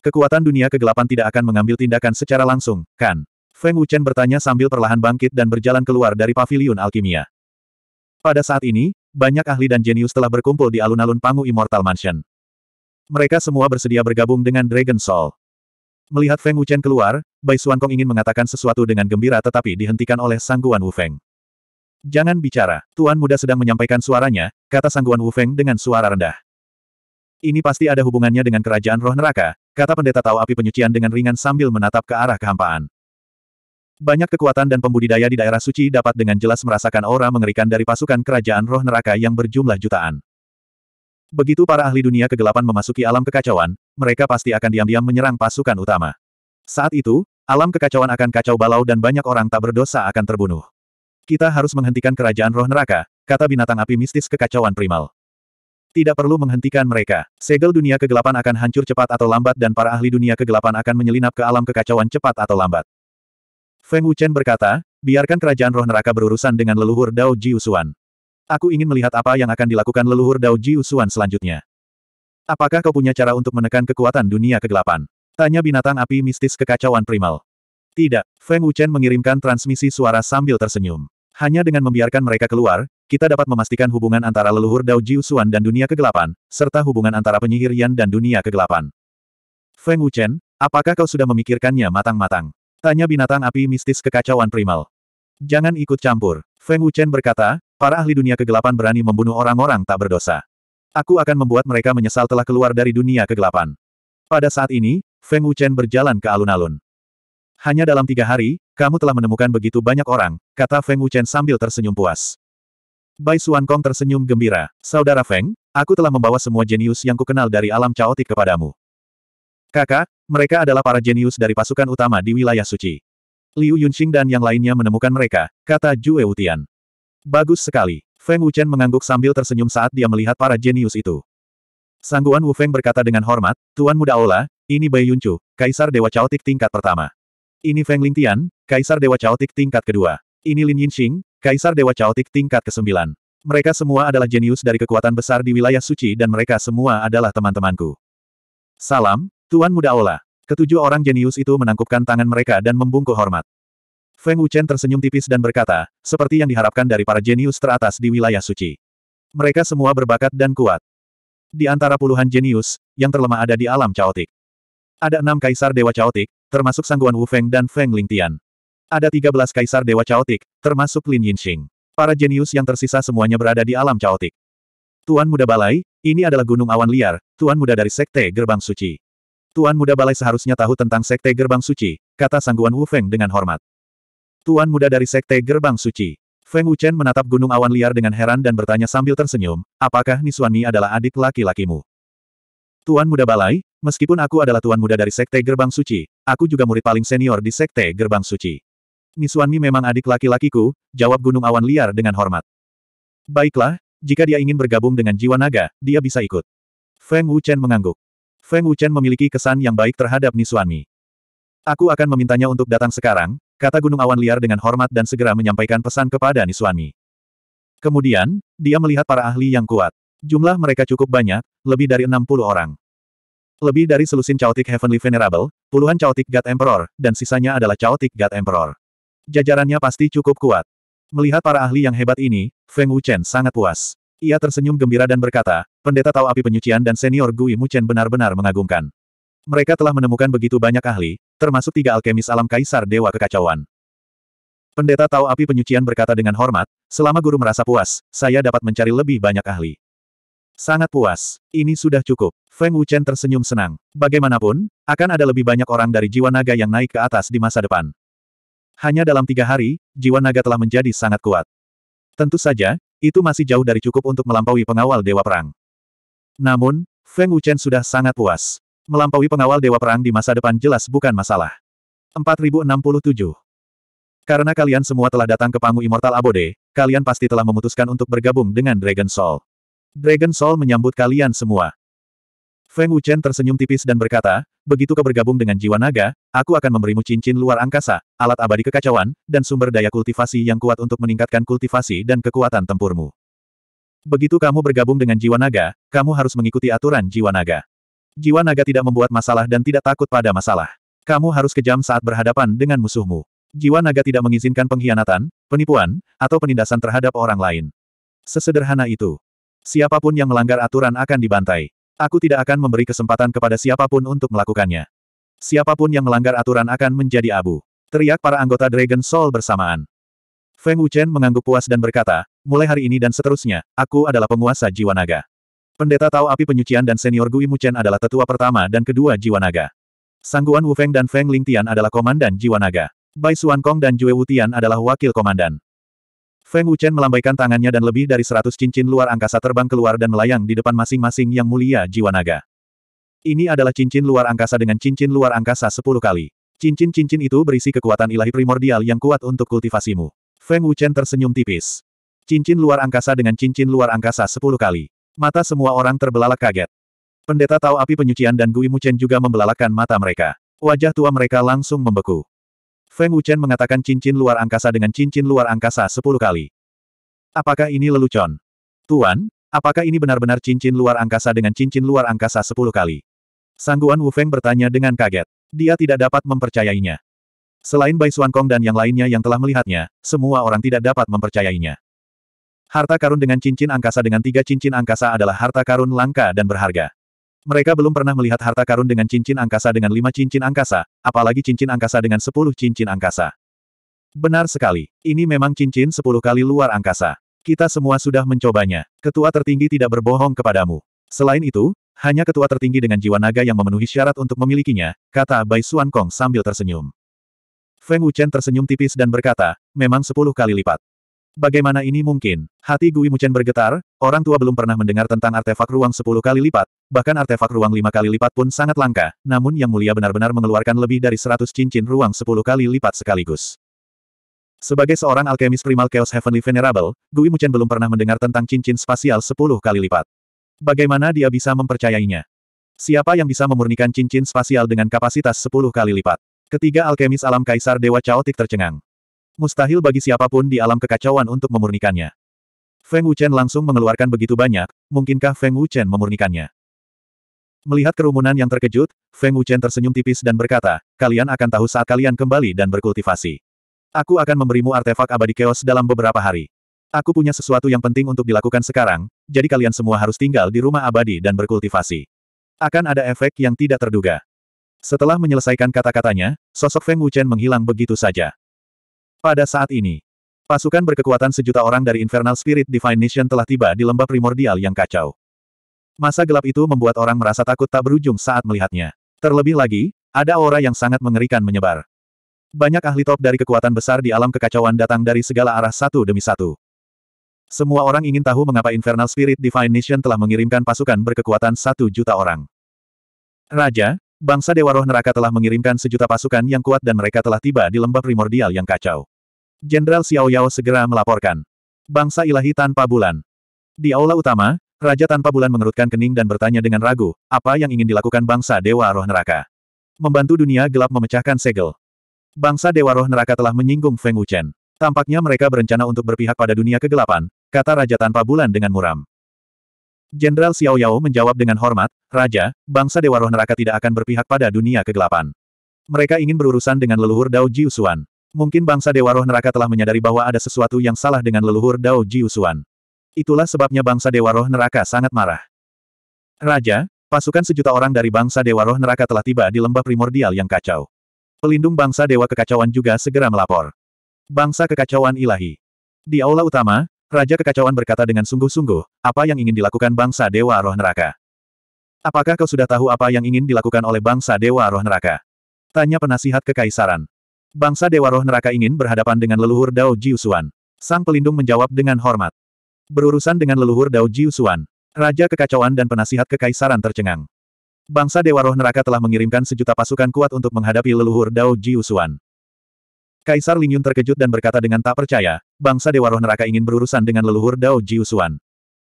Speaker 1: Kekuatan dunia kegelapan tidak akan mengambil tindakan secara langsung, kan? Feng Wuchen bertanya sambil perlahan bangkit dan berjalan keluar dari paviliun alkimia. Pada saat ini, banyak ahli dan jenius telah berkumpul di alun-alun Pangu Immortal Mansion. Mereka semua bersedia bergabung dengan Dragon Soul. Melihat Feng Wuchen keluar, Bai Kong ingin mengatakan sesuatu dengan gembira tetapi dihentikan oleh sangguan Wu Feng. Jangan bicara, Tuan Muda sedang menyampaikan suaranya, kata sangguan Wu Feng dengan suara rendah. Ini pasti ada hubungannya dengan kerajaan roh neraka, kata pendeta Tao api penyucian dengan ringan sambil menatap ke arah kehampaan. Banyak kekuatan dan pembudidaya di daerah suci dapat dengan jelas merasakan aura mengerikan dari pasukan kerajaan roh neraka yang berjumlah jutaan. Begitu para ahli dunia kegelapan memasuki alam kekacauan, mereka pasti akan diam-diam menyerang pasukan utama. Saat itu, alam kekacauan akan kacau balau dan banyak orang tak berdosa akan terbunuh. Kita harus menghentikan kerajaan roh neraka, kata binatang api mistis kekacauan primal. Tidak perlu menghentikan mereka. Segel dunia kegelapan akan hancur cepat atau lambat dan para ahli dunia kegelapan akan menyelinap ke alam kekacauan cepat atau lambat. Feng Wuchen berkata, biarkan kerajaan roh neraka berurusan dengan leluhur Dao Jiusuan. Aku ingin melihat apa yang akan dilakukan leluhur Dao Ji Usuan selanjutnya. Apakah kau punya cara untuk menekan kekuatan dunia kegelapan? Tanya binatang api mistis kekacauan primal. Tidak, Feng Wuchen mengirimkan transmisi suara sambil tersenyum. Hanya dengan membiarkan mereka keluar, kita dapat memastikan hubungan antara leluhur Dao Ji Usuan dan dunia kegelapan, serta hubungan antara penyihir Yan dan dunia kegelapan. Feng Wuchen, apakah kau sudah memikirkannya matang-matang? Tanya binatang api mistis kekacauan primal. Jangan ikut campur. Feng Wuchen berkata, Para ahli dunia kegelapan berani membunuh orang-orang tak berdosa. Aku akan membuat mereka menyesal telah keluar dari dunia kegelapan. Pada saat ini, Feng Wuchen berjalan ke alun-alun. Hanya dalam tiga hari, kamu telah menemukan begitu banyak orang, kata Feng Wuchen sambil tersenyum puas. Bai Suan Kong tersenyum gembira. Saudara Feng, aku telah membawa semua jenius yang kukenal dari alam caotik kepadamu. Kakak, mereka adalah para jenius dari pasukan utama di wilayah suci. Liu Yunxing dan yang lainnya menemukan mereka, kata Jue Wutian. Bagus sekali. Feng Wuchen mengangguk sambil tersenyum saat dia melihat para jenius itu. Sangguan Wu Feng berkata dengan hormat, Tuan Muda Aula, ini Bai Yuncu, Kaisar Dewa Chaotik tingkat pertama. Ini Feng Lingtian, Kaisar Dewa Chaotik tingkat kedua. Ini Lin Yinxing, Kaisar Dewa Chaotik tingkat ke-9. Mereka semua adalah jenius dari kekuatan besar di wilayah suci dan mereka semua adalah teman-temanku. Salam, Tuan Muda Aula. Ketujuh orang jenius itu menangkupkan tangan mereka dan membungkuk hormat. Feng Wuchen tersenyum tipis dan berkata, seperti yang diharapkan dari para jenius teratas di wilayah suci. Mereka semua berbakat dan kuat. Di antara puluhan jenius, yang terlemah ada di alam caotik. Ada enam kaisar dewa caotik, termasuk Sangguan Wu Feng dan Feng Lingtian. Ada tiga belas kaisar dewa caotik, termasuk Lin Yinxing. Para jenius yang tersisa semuanya berada di alam caotik. Tuan Muda Balai, ini adalah gunung awan liar, Tuan Muda dari Sekte Gerbang Suci. Tuan Muda Balai seharusnya tahu tentang Sekte Gerbang Suci, kata Sangguan Wu Feng dengan hormat. Tuan muda dari Sekte Gerbang Suci. Feng Wuchen menatap gunung awan liar dengan heran dan bertanya sambil tersenyum, apakah Nisuanmi adalah adik laki-lakimu? Tuan muda balai, meskipun aku adalah tuan muda dari Sekte Gerbang Suci, aku juga murid paling senior di Sekte Gerbang Suci. Nisuanmi memang adik laki-lakiku, jawab gunung awan liar dengan hormat. Baiklah, jika dia ingin bergabung dengan jiwa naga, dia bisa ikut. Feng Wuchen mengangguk. Feng Wuchen memiliki kesan yang baik terhadap Nisuanmi. Aku akan memintanya untuk datang sekarang, kata gunung awan liar dengan hormat dan segera menyampaikan pesan kepada Niswani. Kemudian, dia melihat para ahli yang kuat. Jumlah mereka cukup banyak, lebih dari 60 orang. Lebih dari selusin Chaotic Heavenly Venerable, puluhan Chaotic God Emperor, dan sisanya adalah Chaotic God Emperor. Jajarannya pasti cukup kuat. Melihat para ahli yang hebat ini, Feng Wuchen sangat puas. Ia tersenyum gembira dan berkata, pendeta Tau api penyucian dan senior Gui Muchen benar-benar mengagumkan. Mereka telah menemukan begitu banyak ahli, termasuk tiga alkemis alam kaisar Dewa Kekacauan. Pendeta Tau Api Penyucian berkata dengan hormat, selama guru merasa puas, saya dapat mencari lebih banyak ahli. Sangat puas. Ini sudah cukup. Feng Wuchen tersenyum senang. Bagaimanapun, akan ada lebih banyak orang dari jiwa naga yang naik ke atas di masa depan. Hanya dalam tiga hari, jiwa naga telah menjadi sangat kuat. Tentu saja, itu masih jauh dari cukup untuk melampaui pengawal Dewa Perang. Namun, Feng Wuchen sudah sangat puas. Melampaui pengawal Dewa Perang di masa depan jelas bukan masalah. 4067 Karena kalian semua telah datang ke Pangu Immortal Abode, kalian pasti telah memutuskan untuk bergabung dengan Dragon Soul. Dragon Soul menyambut kalian semua. Feng Wuchen tersenyum tipis dan berkata, begitu kau bergabung dengan jiwa naga, aku akan memberimu cincin luar angkasa, alat abadi kekacauan, dan sumber daya kultivasi yang kuat untuk meningkatkan kultivasi dan kekuatan tempurmu. Begitu kamu bergabung dengan jiwa naga, kamu harus mengikuti aturan jiwa naga jiwa naga tidak membuat masalah dan tidak takut pada masalah. Kamu harus kejam saat berhadapan dengan musuhmu. Jiwa naga tidak mengizinkan pengkhianatan, penipuan, atau penindasan terhadap orang lain. Sesederhana itu. Siapapun yang melanggar aturan akan dibantai. Aku tidak akan memberi kesempatan kepada siapapun untuk melakukannya. Siapapun yang melanggar aturan akan menjadi abu. Teriak para anggota Dragon Soul bersamaan. Feng Wuchen mengangguk puas dan berkata, mulai hari ini dan seterusnya, aku adalah penguasa jiwa naga. Pendeta Tao Api Penyucian dan senior Gui Muchen adalah tetua pertama dan kedua jiwa naga. Sangguan Wu Feng dan Feng Lingtian adalah komandan jiwa naga. Bai Suan Kong dan Jue Wutian adalah wakil komandan. Feng Wuchen melambaikan tangannya dan lebih dari seratus cincin luar angkasa terbang keluar dan melayang di depan masing-masing yang mulia jiwa naga. Ini adalah cincin luar angkasa dengan cincin luar angkasa sepuluh kali. Cincin-cincin itu berisi kekuatan ilahi primordial yang kuat untuk kultivasimu. Feng Wuchen tersenyum tipis. Cincin luar angkasa dengan cincin luar angkasa sepuluh kali. Mata semua orang terbelalak kaget. Pendeta Tao Api Penyucian dan Gui Muchen juga membelalakan mata mereka. Wajah tua mereka langsung membeku. Feng Wuchen mengatakan cincin luar angkasa dengan cincin luar angkasa sepuluh kali. Apakah ini lelucon? Tuan, apakah ini benar-benar cincin luar angkasa dengan cincin luar angkasa sepuluh kali? Sangguan Wu Feng bertanya dengan kaget. Dia tidak dapat mempercayainya. Selain Bai Suan Kong dan yang lainnya yang telah melihatnya, semua orang tidak dapat mempercayainya. Harta karun dengan cincin angkasa dengan tiga cincin angkasa adalah harta karun langka dan berharga. Mereka belum pernah melihat harta karun dengan cincin angkasa dengan lima cincin angkasa, apalagi cincin angkasa dengan sepuluh cincin angkasa. Benar sekali, ini memang cincin sepuluh kali luar angkasa. Kita semua sudah mencobanya. Ketua tertinggi tidak berbohong kepadamu. Selain itu, hanya ketua tertinggi dengan jiwa naga yang memenuhi syarat untuk memilikinya, kata Bai Suan Kong sambil tersenyum. Feng Wuchen tersenyum tipis dan berkata, memang sepuluh kali lipat. Bagaimana ini mungkin? Hati Gui Muchen bergetar, orang tua belum pernah mendengar tentang artefak ruang 10 kali lipat, bahkan artefak ruang 5 kali lipat pun sangat langka, namun yang mulia benar-benar mengeluarkan lebih dari 100 cincin ruang 10 kali lipat sekaligus. Sebagai seorang alkemis primal Chaos Heavenly Venerable, Gui Muchen belum pernah mendengar tentang cincin spasial 10 kali lipat. Bagaimana dia bisa mempercayainya? Siapa yang bisa memurnikan cincin spasial dengan kapasitas 10 kali lipat? Ketiga alkemis alam kaisar Dewa Chaotic tercengang. Mustahil bagi siapapun di alam kekacauan untuk memurnikannya. Feng Wuchen langsung mengeluarkan begitu banyak, mungkinkah Feng Wuchen memurnikannya? Melihat kerumunan yang terkejut, Feng Wuchen tersenyum tipis dan berkata, kalian akan tahu saat kalian kembali dan berkultivasi. Aku akan memberimu artefak abadi keos dalam beberapa hari. Aku punya sesuatu yang penting untuk dilakukan sekarang, jadi kalian semua harus tinggal di rumah abadi dan berkultivasi. Akan ada efek yang tidak terduga. Setelah menyelesaikan kata-katanya, sosok Feng Wuchen menghilang begitu saja. Pada saat ini, pasukan berkekuatan sejuta orang dari Infernal Spirit Divine Nation telah tiba di lembah primordial yang kacau. Masa gelap itu membuat orang merasa takut tak berujung saat melihatnya. Terlebih lagi, ada aura yang sangat mengerikan menyebar. Banyak ahli top dari kekuatan besar di alam kekacauan datang dari segala arah satu demi satu. Semua orang ingin tahu mengapa Infernal Spirit Divine Nation telah mengirimkan pasukan berkekuatan satu juta orang. Raja, Bangsa Dewa Roh Neraka telah mengirimkan sejuta pasukan yang kuat dan mereka telah tiba di lembah primordial yang kacau. Jenderal Xiao Yao segera melaporkan. Bangsa ilahi tanpa bulan. Di aula utama, Raja tanpa bulan mengerutkan kening dan bertanya dengan ragu, apa yang ingin dilakukan bangsa Dewa Roh Neraka? Membantu dunia gelap memecahkan segel. Bangsa Dewa Roh Neraka telah menyinggung Feng Wuchen. Tampaknya mereka berencana untuk berpihak pada dunia kegelapan, kata Raja Tanpa Bulan dengan muram. Jenderal Xiao Yao menjawab dengan hormat, Raja, bangsa Dewa Roh Neraka tidak akan berpihak pada dunia kegelapan. Mereka ingin berurusan dengan leluhur Dao Jiusuan. Mungkin bangsa Dewa Roh Neraka telah menyadari bahwa ada sesuatu yang salah dengan leluhur Dao Jiusuan. Itulah sebabnya bangsa Dewa Roh Neraka sangat marah. Raja, pasukan sejuta orang dari bangsa Dewa Roh Neraka telah tiba di lembah primordial yang kacau. Pelindung bangsa Dewa Kekacauan juga segera melapor. Bangsa Kekacauan Ilahi. Di aula utama, Raja Kekacauan berkata dengan sungguh-sungguh, apa yang ingin dilakukan bangsa Dewa Roh Neraka? Apakah kau sudah tahu apa yang ingin dilakukan oleh bangsa Dewa Roh Neraka? Tanya penasihat kekaisaran. Bangsa Dewa Roh Neraka ingin berhadapan dengan leluhur Dao Jiusuan. Sang pelindung menjawab dengan hormat. Berurusan dengan leluhur Dao Jiusuan, Raja Kekacauan dan penasihat kekaisaran tercengang. Bangsa Dewa Roh Neraka telah mengirimkan sejuta pasukan kuat untuk menghadapi leluhur Dao Jiusuan. Kaisar Lingyun terkejut dan berkata dengan tak percaya, bangsa Dewa Roh Neraka ingin berurusan dengan leluhur Dao Jiusuan.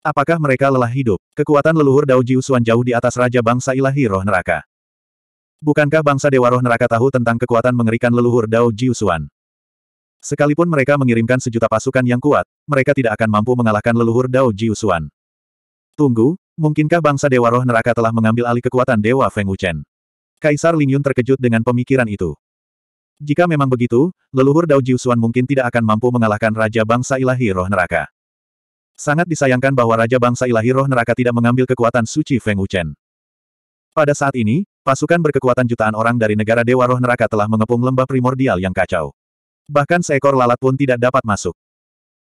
Speaker 1: Apakah mereka lelah hidup? Kekuatan leluhur Dao Jiusuan jauh di atas Raja Bangsa Ilahi Roh Neraka. Bukankah bangsa Dewa Roh Neraka tahu tentang kekuatan mengerikan leluhur Dao Jiusuan? Sekalipun mereka mengirimkan sejuta pasukan yang kuat, mereka tidak akan mampu mengalahkan leluhur Dao Jiusuan. Tunggu, mungkinkah bangsa Dewa Roh Neraka telah mengambil alih kekuatan Dewa Feng Wuchen? Kaisar Lingyun terkejut dengan pemikiran itu. Jika memang begitu, leluhur Dao Jiusuan mungkin tidak akan mampu mengalahkan Raja Bangsa Ilahi Roh Neraka. Sangat disayangkan bahwa Raja Bangsa Ilahi Roh Neraka tidak mengambil kekuatan suci Feng Wuchen. Pada saat ini, pasukan berkekuatan jutaan orang dari negara Dewa Roh Neraka telah mengepung lembah primordial yang kacau. Bahkan seekor lalat pun tidak dapat masuk.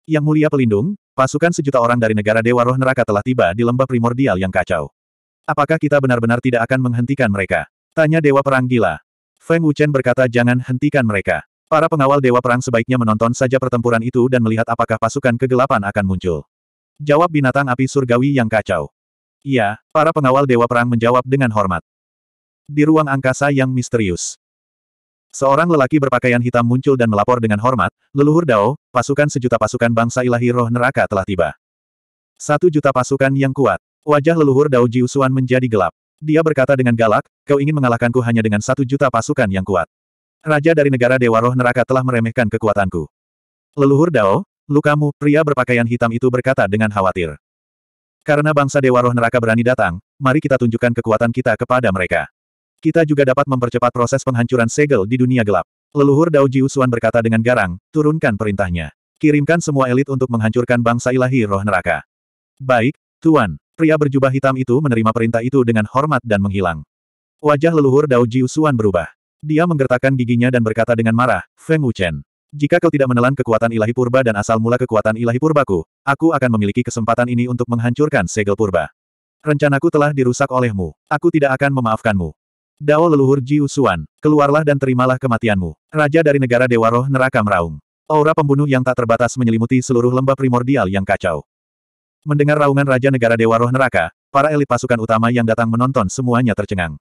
Speaker 1: Yang mulia pelindung, pasukan sejuta orang dari negara Dewa Roh Neraka telah tiba di lembah primordial yang kacau. Apakah kita benar-benar tidak akan menghentikan mereka? Tanya Dewa Perang Gila. Feng Wuchen berkata jangan hentikan mereka. Para pengawal Dewa Perang sebaiknya menonton saja pertempuran itu dan melihat apakah pasukan kegelapan akan muncul. Jawab binatang api surgawi yang kacau. Iya, para pengawal Dewa Perang menjawab dengan hormat. Di ruang angkasa yang misterius. Seorang lelaki berpakaian hitam muncul dan melapor dengan hormat, leluhur Dao, pasukan sejuta pasukan bangsa ilahi roh neraka telah tiba. Satu juta pasukan yang kuat. Wajah leluhur Dao Jiusuan menjadi gelap. Dia berkata dengan galak, kau ingin mengalahkanku hanya dengan satu juta pasukan yang kuat. Raja dari negara Dewa Roh Neraka telah meremehkan kekuatanku. Leluhur Dao, lukamu, pria berpakaian hitam itu berkata dengan khawatir. Karena bangsa Dewa Roh Neraka berani datang, mari kita tunjukkan kekuatan kita kepada mereka. Kita juga dapat mempercepat proses penghancuran segel di dunia gelap. Leluhur Dao Jiusuan berkata dengan garang, turunkan perintahnya. Kirimkan semua elit untuk menghancurkan bangsa ilahi roh neraka. Baik, Tuan. Pria berjubah hitam itu menerima perintah itu dengan hormat dan menghilang. Wajah leluhur Dao Jiusuan berubah. Dia menggertakkan giginya dan berkata dengan marah, Feng Wuchen. Jika kau tidak menelan kekuatan ilahi purba dan asal mula kekuatan ilahi purbaku, aku akan memiliki kesempatan ini untuk menghancurkan segel purba. Rencanaku telah dirusak olehmu. Aku tidak akan memaafkanmu. Dao leluhur Jiu keluarlah dan terimalah kematianmu. Raja dari negara Dewa Roh Neraka Meraung. Aura pembunuh yang tak terbatas menyelimuti seluruh lembah primordial yang kacau. Mendengar raungan Raja Negara Dewa Roh Neraka, para elit pasukan utama yang datang menonton semuanya tercengang.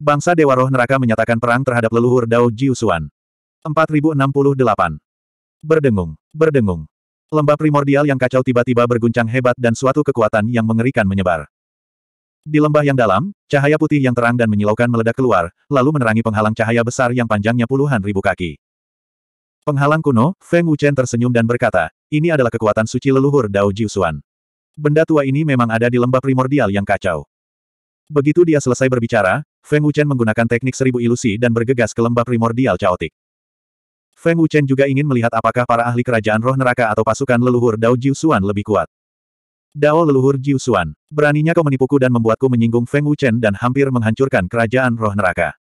Speaker 1: Bangsa Dewa Roh Neraka menyatakan perang terhadap leluhur Dao Jiusuan. 4068. Berdengung, berdengung. Lembah primordial yang kacau tiba-tiba berguncang hebat dan suatu kekuatan yang mengerikan menyebar. Di lembah yang dalam, cahaya putih yang terang dan menyilaukan meledak keluar, lalu menerangi penghalang cahaya besar yang panjangnya puluhan ribu kaki. Penghalang kuno, Feng Wuchen tersenyum dan berkata, ini adalah kekuatan suci leluhur Dao Jiusuan. Benda tua ini memang ada di lembah primordial yang kacau. Begitu dia selesai berbicara, Feng Wuchen menggunakan teknik seribu ilusi dan bergegas ke lembah primordial caotik. Feng Wuchen juga ingin melihat apakah para ahli kerajaan roh neraka atau pasukan leluhur Dao Jiusuan lebih kuat. Dao leluhur Jiusuan, beraninya kau menipuku dan membuatku menyinggung Feng Wuchen dan hampir menghancurkan kerajaan roh neraka.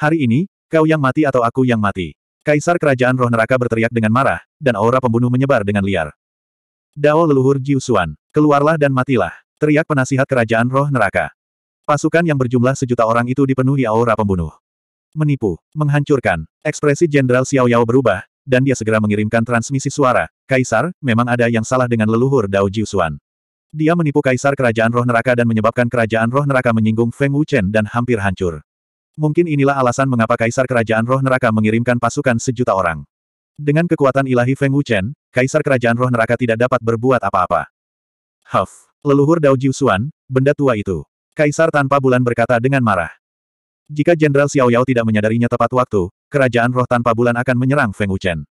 Speaker 1: Hari ini, kau yang mati atau aku yang mati. Kaisar kerajaan roh neraka berteriak dengan marah, dan aura pembunuh menyebar dengan liar. Dao leluhur Jiusuan, keluarlah dan matilah, teriak penasihat kerajaan roh neraka. Pasukan yang berjumlah sejuta orang itu dipenuhi aura pembunuh. Menipu, menghancurkan, ekspresi Jenderal Xiao Yao berubah, dan dia segera mengirimkan transmisi suara, Kaisar, memang ada yang salah dengan leluhur Dao Jiusuan. Dia menipu Kaisar Kerajaan Roh Neraka dan menyebabkan Kerajaan Roh Neraka menyinggung Feng Wuchen dan hampir hancur. Mungkin inilah alasan mengapa Kaisar Kerajaan Roh Neraka mengirimkan pasukan sejuta orang. Dengan kekuatan ilahi Feng Wuchen, Kaisar Kerajaan Roh Neraka tidak dapat berbuat apa-apa. Huff, leluhur Dao Jiusuan, benda tua itu. Kaisar tanpa bulan berkata dengan marah. Jika Jenderal Xiao Yao tidak menyadarinya tepat waktu, Kerajaan Roh tanpa bulan akan menyerang Feng Wuchen.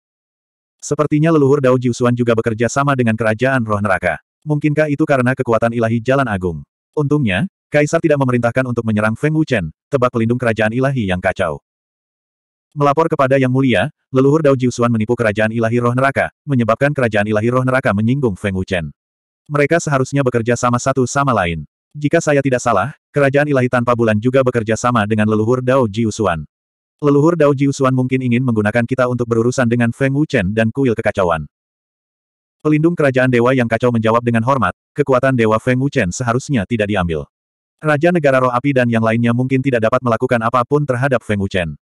Speaker 1: Sepertinya leluhur Dao Jiusuan juga bekerja sama dengan Kerajaan Roh Neraka. Mungkinkah itu karena kekuatan ilahi Jalan Agung? Untungnya, Kaisar tidak memerintahkan untuk menyerang Feng Wuchen, tebak pelindung kerajaan ilahi yang kacau. Melapor kepada Yang Mulia, leluhur Dao Jiusuan menipu kerajaan ilahi roh neraka, menyebabkan kerajaan ilahi roh neraka menyinggung Feng Wuchen. Mereka seharusnya bekerja sama satu sama lain. Jika saya tidak salah, kerajaan ilahi tanpa bulan juga bekerja sama dengan leluhur Dao Jiusuan. Leluhur Dao Jiusuan mungkin ingin menggunakan kita untuk berurusan dengan Feng Wuchen dan kuil kekacauan. Pelindung kerajaan dewa yang kacau menjawab dengan hormat, kekuatan dewa Feng Wuchen seharusnya tidak diambil. Raja negara roh api dan yang lainnya mungkin tidak dapat melakukan apapun terhadap Feng Wuchen.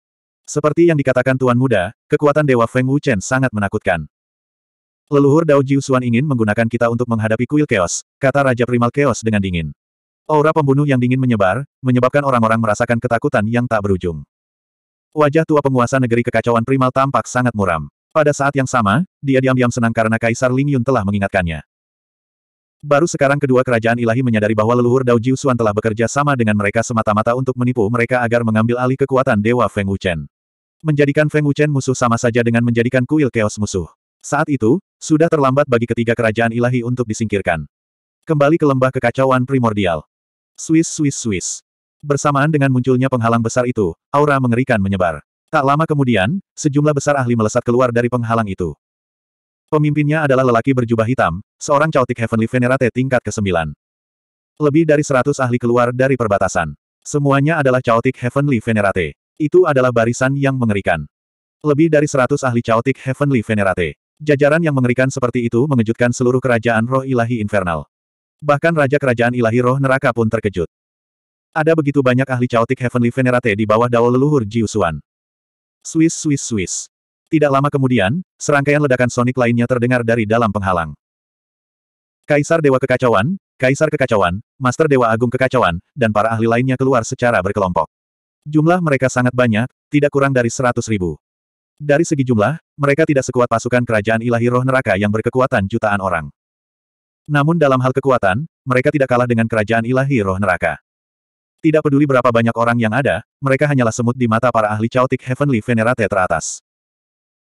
Speaker 1: Seperti yang dikatakan Tuan Muda, kekuatan Dewa Feng Wuchen sangat menakutkan. Leluhur Dao Jiusuan ingin menggunakan kita untuk menghadapi kuil Chaos, kata Raja Primal Chaos dengan dingin. Aura pembunuh yang dingin menyebar, menyebabkan orang-orang merasakan ketakutan yang tak berujung. Wajah tua penguasa negeri kekacauan Primal tampak sangat muram. Pada saat yang sama, dia diam-diam senang karena Kaisar Ling Yun telah mengingatkannya. Baru sekarang kedua kerajaan ilahi menyadari bahwa leluhur Dao Jiusuan telah bekerja sama dengan mereka semata-mata untuk menipu mereka agar mengambil alih kekuatan Dewa Feng Wuchen. Menjadikan Feng Wuchen musuh sama saja dengan menjadikan kuil keos musuh. Saat itu, sudah terlambat bagi ketiga kerajaan ilahi untuk disingkirkan. Kembali ke lembah kekacauan primordial. Swiss Swiss Swiss. Bersamaan dengan munculnya penghalang besar itu, aura mengerikan menyebar. Tak lama kemudian, sejumlah besar ahli melesat keluar dari penghalang itu. Pemimpinnya adalah lelaki berjubah hitam, seorang caotik Heavenly Venerate tingkat ke-9. Lebih dari seratus ahli keluar dari perbatasan. Semuanya adalah caotik Heavenly Venerate. Itu adalah barisan yang mengerikan. Lebih dari seratus ahli chaotic heavenly venerate. Jajaran yang mengerikan seperti itu mengejutkan seluruh kerajaan roh ilahi infernal. Bahkan raja kerajaan ilahi roh neraka pun terkejut. Ada begitu banyak ahli chaotic heavenly venerate di bawah dao leluhur Jiusuan. Swiss Swiss Swiss. Tidak lama kemudian, serangkaian ledakan sonik lainnya terdengar dari dalam penghalang. Kaisar Dewa Kekacauan, Kaisar Kekacauan, Master Dewa Agung Kekacauan, dan para ahli lainnya keluar secara berkelompok. Jumlah mereka sangat banyak, tidak kurang dari seratus ribu. Dari segi jumlah, mereka tidak sekuat pasukan kerajaan ilahi roh neraka yang berkekuatan jutaan orang. Namun dalam hal kekuatan, mereka tidak kalah dengan kerajaan ilahi roh neraka. Tidak peduli berapa banyak orang yang ada, mereka hanyalah semut di mata para ahli Chaotic Heavenly Venerate teratas.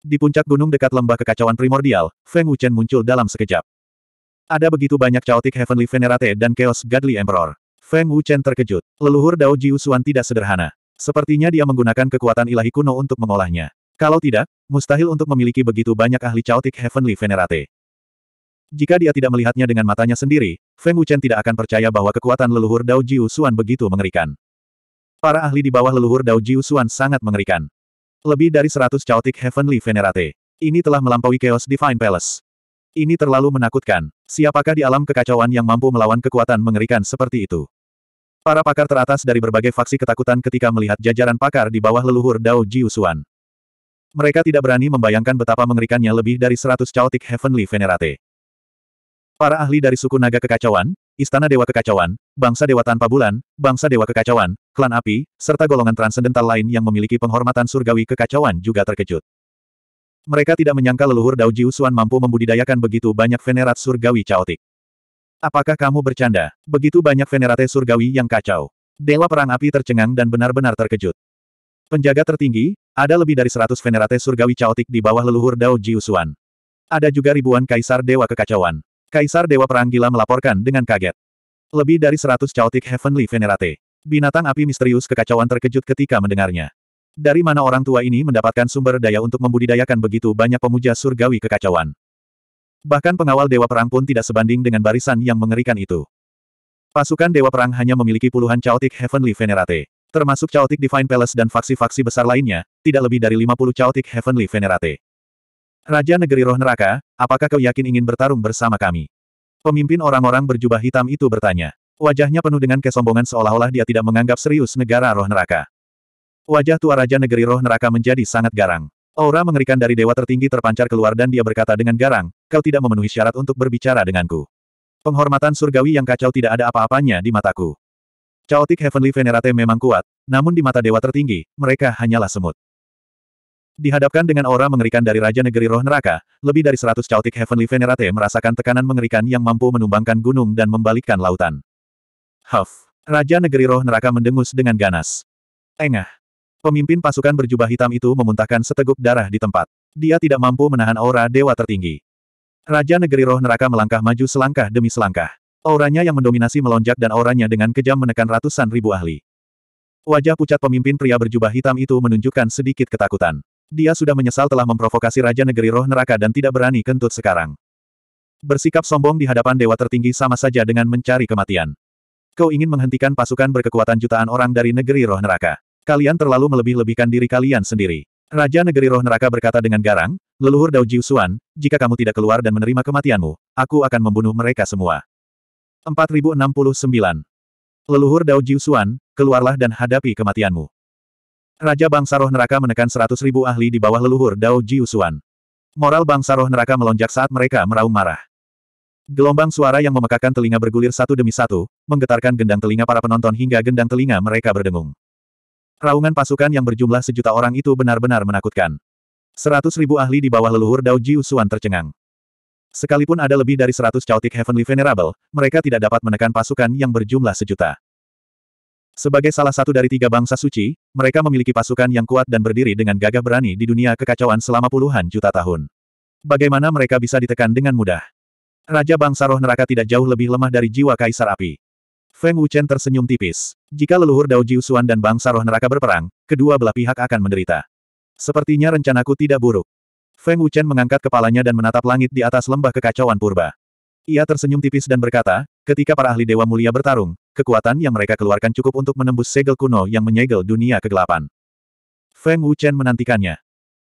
Speaker 1: Di puncak gunung dekat lembah kekacauan primordial, Feng Wuchen muncul dalam sekejap. Ada begitu banyak Chaotic Heavenly Venerate dan Chaos Godly Emperor. Feng Wuchen terkejut. Leluhur Dao Jiusuan tidak sederhana. Sepertinya dia menggunakan kekuatan ilahi kuno untuk mengolahnya. Kalau tidak, mustahil untuk memiliki begitu banyak ahli Chaotic Heavenly Venerate. Jika dia tidak melihatnya dengan matanya sendiri, Feng Wuchen tidak akan percaya bahwa kekuatan leluhur Dao Jiu Xuan begitu mengerikan. Para ahli di bawah leluhur Dao Jiu Xuan sangat mengerikan. Lebih dari 100 Chaotic Heavenly Venerate. Ini telah melampaui Chaos Divine Palace. Ini terlalu menakutkan. Siapakah di alam kekacauan yang mampu melawan kekuatan mengerikan seperti itu? Para pakar teratas dari berbagai faksi ketakutan ketika melihat jajaran pakar di bawah leluhur Dao Jiusuan. Mereka tidak berani membayangkan betapa mengerikannya lebih dari seratus Chaotic Heavenly Venerate. Para ahli dari suku naga kekacauan, istana dewa kekacauan, bangsa dewa tanpa bulan, bangsa dewa kekacauan, klan api, serta golongan transendental lain yang memiliki penghormatan surgawi kekacauan juga terkejut. Mereka tidak menyangka leluhur Dao Jiusuan mampu membudidayakan begitu banyak venerat surgawi Chaotic. Apakah kamu bercanda? Begitu banyak venerate surgawi yang kacau. Dewa Perang Api tercengang dan benar-benar terkejut. Penjaga tertinggi, ada lebih dari seratus venerate surgawi caotik di bawah leluhur Dao Jiusuan. Ada juga ribuan kaisar dewa kekacauan. Kaisar Dewa Perang Gila melaporkan dengan kaget. Lebih dari seratus caotik Heavenly Venerate. Binatang api misterius kekacauan terkejut ketika mendengarnya. Dari mana orang tua ini mendapatkan sumber daya untuk membudidayakan begitu banyak pemuja surgawi kekacauan? Bahkan pengawal Dewa Perang pun tidak sebanding dengan barisan yang mengerikan itu. Pasukan Dewa Perang hanya memiliki puluhan Chaotic Heavenly Venerate. Termasuk Chaotic Divine Palace dan faksi-faksi besar lainnya, tidak lebih dari 50 Chaotic Heavenly Venerate. Raja Negeri Roh Neraka, apakah kau yakin ingin bertarung bersama kami? Pemimpin orang-orang berjubah hitam itu bertanya. Wajahnya penuh dengan kesombongan seolah-olah dia tidak menganggap serius negara Roh Neraka. Wajah tua Raja Negeri Roh Neraka menjadi sangat garang. Aura mengerikan dari dewa tertinggi terpancar keluar dan dia berkata dengan garang, kau tidak memenuhi syarat untuk berbicara denganku. Penghormatan surgawi yang kacau tidak ada apa-apanya di mataku. Chaotic Heavenly Venerate memang kuat, namun di mata dewa tertinggi, mereka hanyalah semut. Dihadapkan dengan aura mengerikan dari Raja Negeri Roh Neraka, lebih dari seratus Chaotic Heavenly Venerate merasakan tekanan mengerikan yang mampu menumbangkan gunung dan membalikkan lautan. Huff! Raja Negeri Roh Neraka mendengus dengan ganas. Engah! Pemimpin pasukan berjubah hitam itu memuntahkan seteguk darah di tempat. Dia tidak mampu menahan aura dewa tertinggi. Raja negeri roh neraka melangkah maju selangkah demi selangkah. Auranya yang mendominasi melonjak dan auranya dengan kejam menekan ratusan ribu ahli. Wajah pucat pemimpin pria berjubah hitam itu menunjukkan sedikit ketakutan. Dia sudah menyesal telah memprovokasi Raja Negeri Roh Neraka dan tidak berani kentut sekarang. Bersikap sombong di hadapan dewa tertinggi sama saja dengan mencari kematian. Kau ingin menghentikan pasukan berkekuatan jutaan orang dari negeri roh neraka. Kalian terlalu melebih-lebihkan diri kalian sendiri. Raja Negeri Roh Neraka berkata dengan garang, leluhur Dao Jiusuan, jika kamu tidak keluar dan menerima kematianmu, aku akan membunuh mereka semua. 4069. Leluhur Dao Jiusuan, keluarlah dan hadapi kematianmu. Raja Bangsa Roh Neraka menekan 100.000 ahli di bawah leluhur Dao Jiusuan. Moral Bangsa Roh Neraka melonjak saat mereka meraung marah. Gelombang suara yang memekakan telinga bergulir satu demi satu, menggetarkan gendang telinga para penonton hingga gendang telinga mereka berdengung. Raungan pasukan yang berjumlah sejuta orang itu benar-benar menakutkan. Seratus ribu ahli di bawah leluhur Dao Jiusuan tercengang. Sekalipun ada lebih dari seratus Chaotic Heavenly Venerable, mereka tidak dapat menekan pasukan yang berjumlah sejuta. Sebagai salah satu dari tiga bangsa suci, mereka memiliki pasukan yang kuat dan berdiri dengan gagah berani di dunia kekacauan selama puluhan juta tahun. Bagaimana mereka bisa ditekan dengan mudah? Raja bangsa roh neraka tidak jauh lebih lemah dari jiwa kaisar api. Feng Wuchen tersenyum tipis. Jika leluhur Dao Jiusuan dan bangsa roh neraka berperang, kedua belah pihak akan menderita. Sepertinya rencanaku tidak buruk. Feng Wuchen mengangkat kepalanya dan menatap langit di atas lembah kekacauan purba. Ia tersenyum tipis dan berkata, ketika para ahli dewa mulia bertarung, kekuatan yang mereka keluarkan cukup untuk menembus segel kuno yang menyegel dunia kegelapan. Feng Wuchen menantikannya.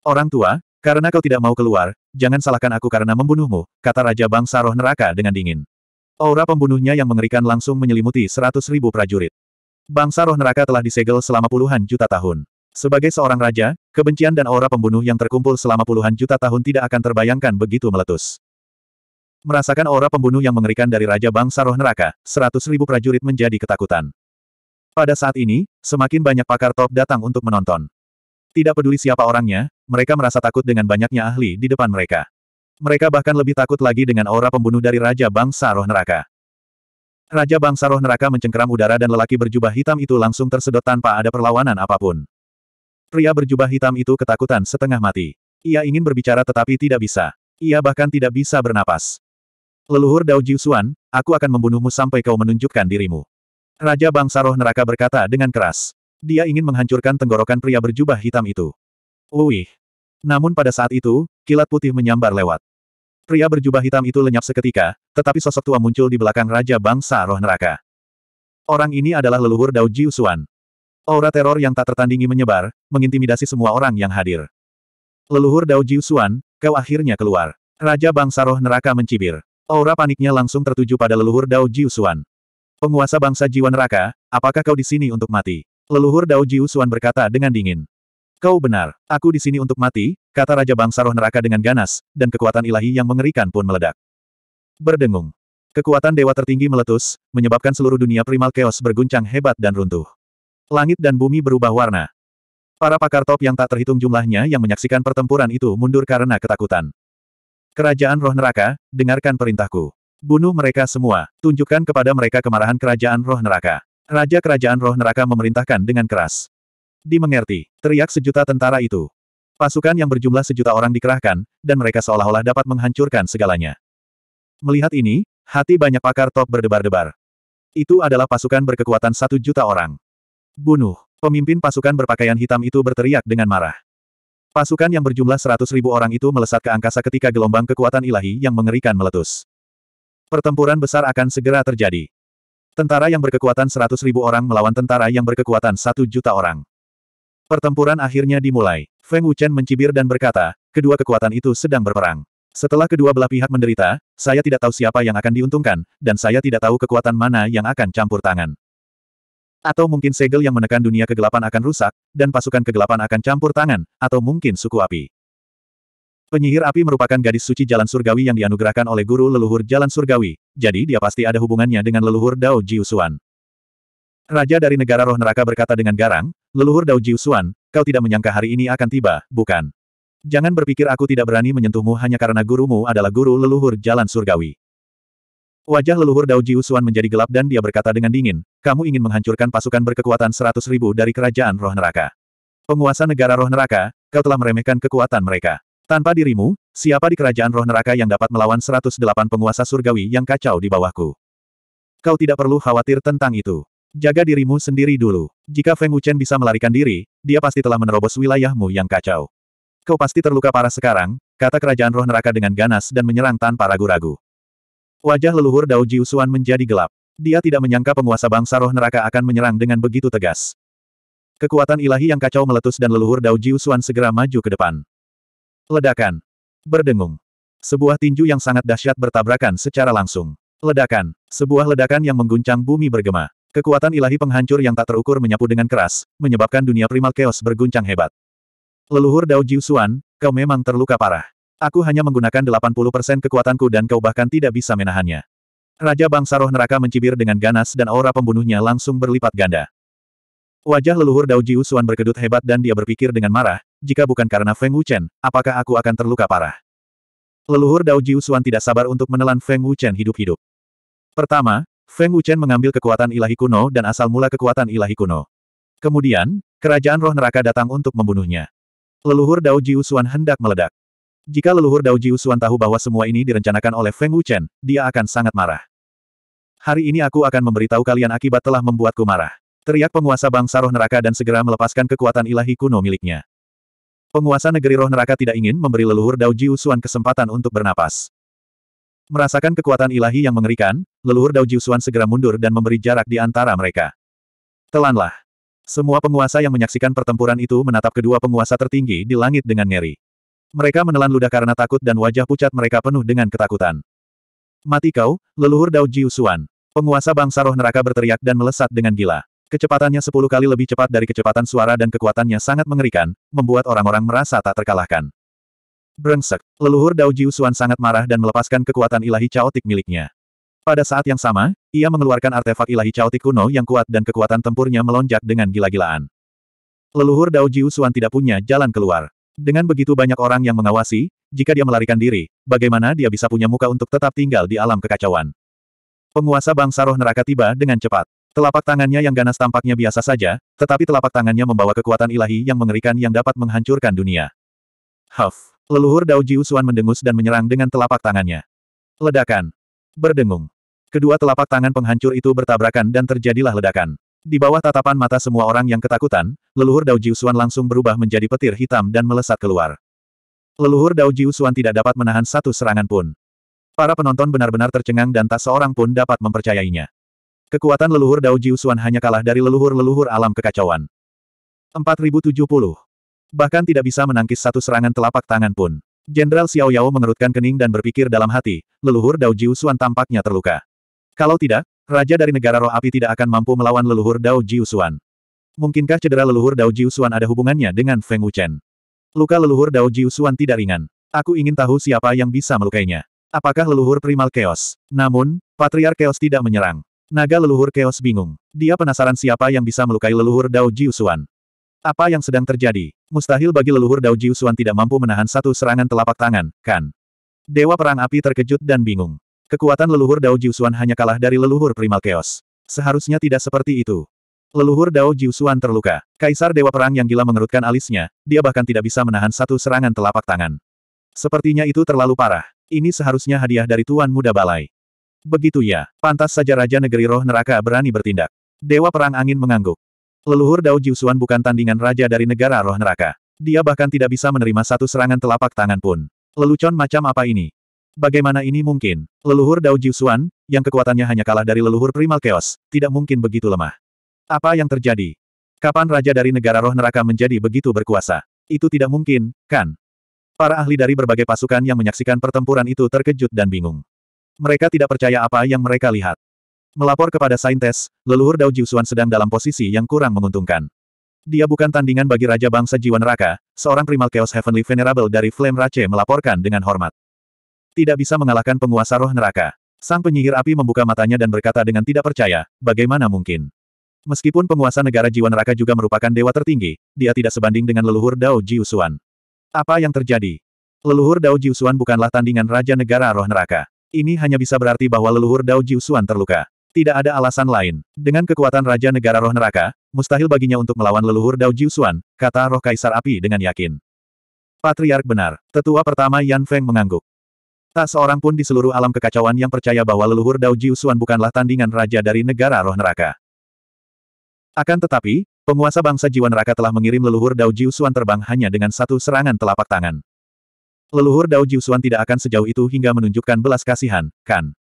Speaker 1: Orang tua, karena kau tidak mau keluar, jangan salahkan aku karena membunuhmu, kata Raja Bangsa Roh Neraka dengan dingin. Aura pembunuhnya yang mengerikan langsung menyelimuti seratus ribu prajurit. Bangsa roh neraka telah disegel selama puluhan juta tahun. Sebagai seorang raja, kebencian dan aura pembunuh yang terkumpul selama puluhan juta tahun tidak akan terbayangkan begitu meletus. Merasakan aura pembunuh yang mengerikan dari Raja Bangsa Roh Neraka, seratus ribu prajurit menjadi ketakutan. Pada saat ini, semakin banyak pakar top datang untuk menonton. Tidak peduli siapa orangnya, mereka merasa takut dengan banyaknya ahli di depan mereka. Mereka bahkan lebih takut lagi dengan aura pembunuh dari Raja Bangsa Roh Neraka. Raja Bangsa Roh Neraka mencengkeram udara dan lelaki berjubah hitam itu langsung tersedot tanpa ada perlawanan apapun. Pria berjubah hitam itu ketakutan setengah mati. Ia ingin berbicara tetapi tidak bisa. Ia bahkan tidak bisa bernapas. Leluhur Dao Jiusuan, aku akan membunuhmu sampai kau menunjukkan dirimu. Raja Bangsa Roh Neraka berkata dengan keras. Dia ingin menghancurkan tenggorokan pria berjubah hitam itu. Wuih! Namun pada saat itu, kilat putih menyambar lewat. Pria berjubah hitam itu lenyap seketika, tetapi sosok tua muncul di belakang Raja Bangsa Roh Neraka. Orang ini adalah leluhur Dao Jiusuan. Aura teror yang tak tertandingi menyebar, mengintimidasi semua orang yang hadir. Leluhur Dao Jiusuan, kau akhirnya keluar. Raja Bangsa Roh Neraka mencibir. Aura paniknya langsung tertuju pada leluhur Dao Jiusuan. Penguasa bangsa jiwa neraka, apakah kau di sini untuk mati? Leluhur Dao Jiusuan berkata dengan dingin. Kau benar, aku di sini untuk mati, kata Raja Bangsa Roh Neraka dengan ganas, dan kekuatan ilahi yang mengerikan pun meledak. Berdengung. Kekuatan dewa tertinggi meletus, menyebabkan seluruh dunia primal chaos berguncang hebat dan runtuh. Langit dan bumi berubah warna. Para pakar top yang tak terhitung jumlahnya yang menyaksikan pertempuran itu mundur karena ketakutan. Kerajaan Roh Neraka, dengarkan perintahku. Bunuh mereka semua, tunjukkan kepada mereka kemarahan Kerajaan Roh Neraka. Raja Kerajaan Roh Neraka memerintahkan dengan keras. Dimengerti, teriak sejuta tentara itu. Pasukan yang berjumlah sejuta orang dikerahkan, dan mereka seolah-olah dapat menghancurkan segalanya. Melihat ini, hati banyak pakar top berdebar-debar. Itu adalah pasukan berkekuatan satu juta orang. Bunuh, pemimpin pasukan berpakaian hitam itu berteriak dengan marah. Pasukan yang berjumlah seratus ribu orang itu melesat ke angkasa ketika gelombang kekuatan ilahi yang mengerikan meletus. Pertempuran besar akan segera terjadi. Tentara yang berkekuatan seratus ribu orang melawan tentara yang berkekuatan satu juta orang. Pertempuran akhirnya dimulai. Feng Wuchen mencibir dan berkata, kedua kekuatan itu sedang berperang. Setelah kedua belah pihak menderita, saya tidak tahu siapa yang akan diuntungkan, dan saya tidak tahu kekuatan mana yang akan campur tangan. Atau mungkin segel yang menekan dunia kegelapan akan rusak, dan pasukan kegelapan akan campur tangan, atau mungkin suku api. Penyihir api merupakan gadis suci jalan surgawi yang dianugerahkan oleh guru leluhur jalan surgawi, jadi dia pasti ada hubungannya dengan leluhur Dao Jiusuan. Raja dari negara roh neraka berkata dengan garang, leluhur Dao Jiusuan, kau tidak menyangka hari ini akan tiba, bukan? Jangan berpikir aku tidak berani menyentuhmu hanya karena gurumu adalah guru leluhur jalan surgawi. Wajah leluhur Dao Jiusuan menjadi gelap dan dia berkata dengan dingin, kamu ingin menghancurkan pasukan berkekuatan seratus ribu dari kerajaan roh neraka. Penguasa negara roh neraka, kau telah meremehkan kekuatan mereka. Tanpa dirimu, siapa di kerajaan roh neraka yang dapat melawan 108 penguasa surgawi yang kacau di bawahku? Kau tidak perlu khawatir tentang itu. Jaga dirimu sendiri dulu. Jika Feng Wuchen bisa melarikan diri, dia pasti telah menerobos wilayahmu yang kacau. Kau pasti terluka parah sekarang, kata kerajaan roh neraka dengan ganas dan menyerang tanpa ragu-ragu. Wajah leluhur Dao Jiusuan menjadi gelap. Dia tidak menyangka penguasa bangsa roh neraka akan menyerang dengan begitu tegas. Kekuatan ilahi yang kacau meletus dan leluhur Dao Jiusuan segera maju ke depan. Ledakan. Berdengung. Sebuah tinju yang sangat dahsyat bertabrakan secara langsung. Ledakan. Sebuah ledakan yang mengguncang bumi bergema. Kekuatan ilahi penghancur yang tak terukur menyapu dengan keras, menyebabkan dunia primal chaos berguncang hebat. Leluhur Dao Jiusuan, kau memang terluka parah. Aku hanya menggunakan 80% kekuatanku dan kau bahkan tidak bisa menahannya. Raja bangsa roh neraka mencibir dengan ganas dan aura pembunuhnya langsung berlipat ganda. Wajah leluhur Dao Jiusuan berkedut hebat dan dia berpikir dengan marah, jika bukan karena Feng Wuchen, apakah aku akan terluka parah? Leluhur Dao Jiusuan tidak sabar untuk menelan Feng Wuchen hidup-hidup. Pertama, Feng Wuchen mengambil kekuatan ilahi kuno dan asal mula kekuatan ilahi kuno. Kemudian, kerajaan roh neraka datang untuk membunuhnya. Leluhur Dao Jiusuan hendak meledak. Jika leluhur Dao Jiusuan tahu bahwa semua ini direncanakan oleh Feng Wuchen, dia akan sangat marah. Hari ini aku akan memberitahu kalian akibat telah membuatku marah. Teriak penguasa bangsa roh neraka dan segera melepaskan kekuatan ilahi kuno miliknya. Penguasa negeri roh neraka tidak ingin memberi leluhur Dao Jiusuan kesempatan untuk bernapas. Merasakan kekuatan ilahi yang mengerikan, leluhur Dao Jiusuan segera mundur dan memberi jarak di antara mereka. Telanlah. Semua penguasa yang menyaksikan pertempuran itu menatap kedua penguasa tertinggi di langit dengan ngeri. Mereka menelan ludah karena takut dan wajah pucat mereka penuh dengan ketakutan. Mati kau, leluhur Dao Jiusuan. Penguasa bangsa roh neraka berteriak dan melesat dengan gila. Kecepatannya sepuluh kali lebih cepat dari kecepatan suara dan kekuatannya sangat mengerikan, membuat orang-orang merasa tak terkalahkan. Brengsek. Leluhur Dao Jiusuan sangat marah dan melepaskan kekuatan ilahi caotik miliknya. Pada saat yang sama, ia mengeluarkan artefak ilahi caotik kuno yang kuat dan kekuatan tempurnya melonjak dengan gila-gilaan. Leluhur Dao Jiusuan tidak punya jalan keluar. Dengan begitu banyak orang yang mengawasi, jika dia melarikan diri, bagaimana dia bisa punya muka untuk tetap tinggal di alam kekacauan? Penguasa bangsa roh neraka tiba dengan cepat. Telapak tangannya yang ganas tampaknya biasa saja, tetapi telapak tangannya membawa kekuatan ilahi yang mengerikan yang dapat menghancurkan dunia. Huff. Leluhur Dao Jiusuan mendengus dan menyerang dengan telapak tangannya. Ledakan. Berdengung. Kedua telapak tangan penghancur itu bertabrakan dan terjadilah ledakan. Di bawah tatapan mata semua orang yang ketakutan, leluhur Dao Jiusuan langsung berubah menjadi petir hitam dan melesat keluar. Leluhur Dao Jiusuan tidak dapat menahan satu serangan pun. Para penonton benar-benar tercengang dan tak seorang pun dapat mempercayainya. Kekuatan leluhur Dao Jiusuan hanya kalah dari leluhur-leluhur alam kekacauan. 4070 Bahkan tidak bisa menangkis satu serangan telapak tangan pun. Jenderal Xiao Yao mengerutkan kening dan berpikir dalam hati, leluhur Dao Jiusuan tampaknya terluka. Kalau tidak, raja dari negara roh api tidak akan mampu melawan leluhur Dao Jiusuan. Mungkinkah cedera leluhur Dao Jiusuan ada hubungannya dengan Feng Wuchen? Luka leluhur Dao Jiusuan tidak ringan. Aku ingin tahu siapa yang bisa melukainya. Apakah leluhur primal chaos? Namun, patriar chaos tidak menyerang. Naga leluhur chaos bingung. Dia penasaran siapa yang bisa melukai leluhur Dao Jiusuan. Apa yang sedang terjadi? Mustahil bagi leluhur Dao Jiusuan tidak mampu menahan satu serangan telapak tangan, kan? Dewa Perang Api terkejut dan bingung. Kekuatan leluhur Dao Jiusuan hanya kalah dari leluhur Primal Chaos. Seharusnya tidak seperti itu. Leluhur Dao Jiusuan terluka. Kaisar Dewa Perang yang gila mengerutkan alisnya, dia bahkan tidak bisa menahan satu serangan telapak tangan. Sepertinya itu terlalu parah. Ini seharusnya hadiah dari Tuan Muda Balai. Begitu ya, pantas saja Raja Negeri Roh Neraka berani bertindak. Dewa Perang Angin mengangguk. Leluhur Dao Jiusuan bukan tandingan raja dari negara roh neraka. Dia bahkan tidak bisa menerima satu serangan telapak tangan pun. Lelucon macam apa ini? Bagaimana ini mungkin? Leluhur Dao Jiusuan, yang kekuatannya hanya kalah dari leluhur primal chaos, tidak mungkin begitu lemah. Apa yang terjadi? Kapan raja dari negara roh neraka menjadi begitu berkuasa? Itu tidak mungkin, kan? Para ahli dari berbagai pasukan yang menyaksikan pertempuran itu terkejut dan bingung. Mereka tidak percaya apa yang mereka lihat. Melapor kepada Saintes, leluhur Dao Jiusuan sedang dalam posisi yang kurang menguntungkan. Dia bukan tandingan bagi Raja Bangsa Jiwa Neraka, seorang primal Chaos Heavenly Venerable dari Flame Rache melaporkan dengan hormat. Tidak bisa mengalahkan penguasa roh neraka. Sang penyihir api membuka matanya dan berkata dengan tidak percaya, bagaimana mungkin? Meskipun penguasa negara Jiwa Neraka juga merupakan dewa tertinggi, dia tidak sebanding dengan leluhur Dao Jiusuan. Apa yang terjadi? Leluhur Dao Jiusuan bukanlah tandingan Raja Negara Roh Neraka. Ini hanya bisa berarti bahwa leluhur Dao Jiusuan terluka. Tidak ada alasan lain. Dengan kekuatan Raja Negara Roh Neraka, mustahil baginya untuk melawan leluhur Dao Jiusuan, kata Roh Kaisar Api dengan yakin. Patriark benar. Tetua pertama Yan Feng mengangguk. Tak seorang pun di seluruh alam kekacauan yang percaya bahwa leluhur Dao Jiusuan bukanlah tandingan raja dari negara roh neraka. Akan tetapi, penguasa bangsa jiwa neraka telah mengirim leluhur Dao Jiusuan terbang hanya dengan satu serangan telapak tangan. Leluhur Dao Jiusuan tidak akan sejauh itu hingga menunjukkan belas kasihan, kan?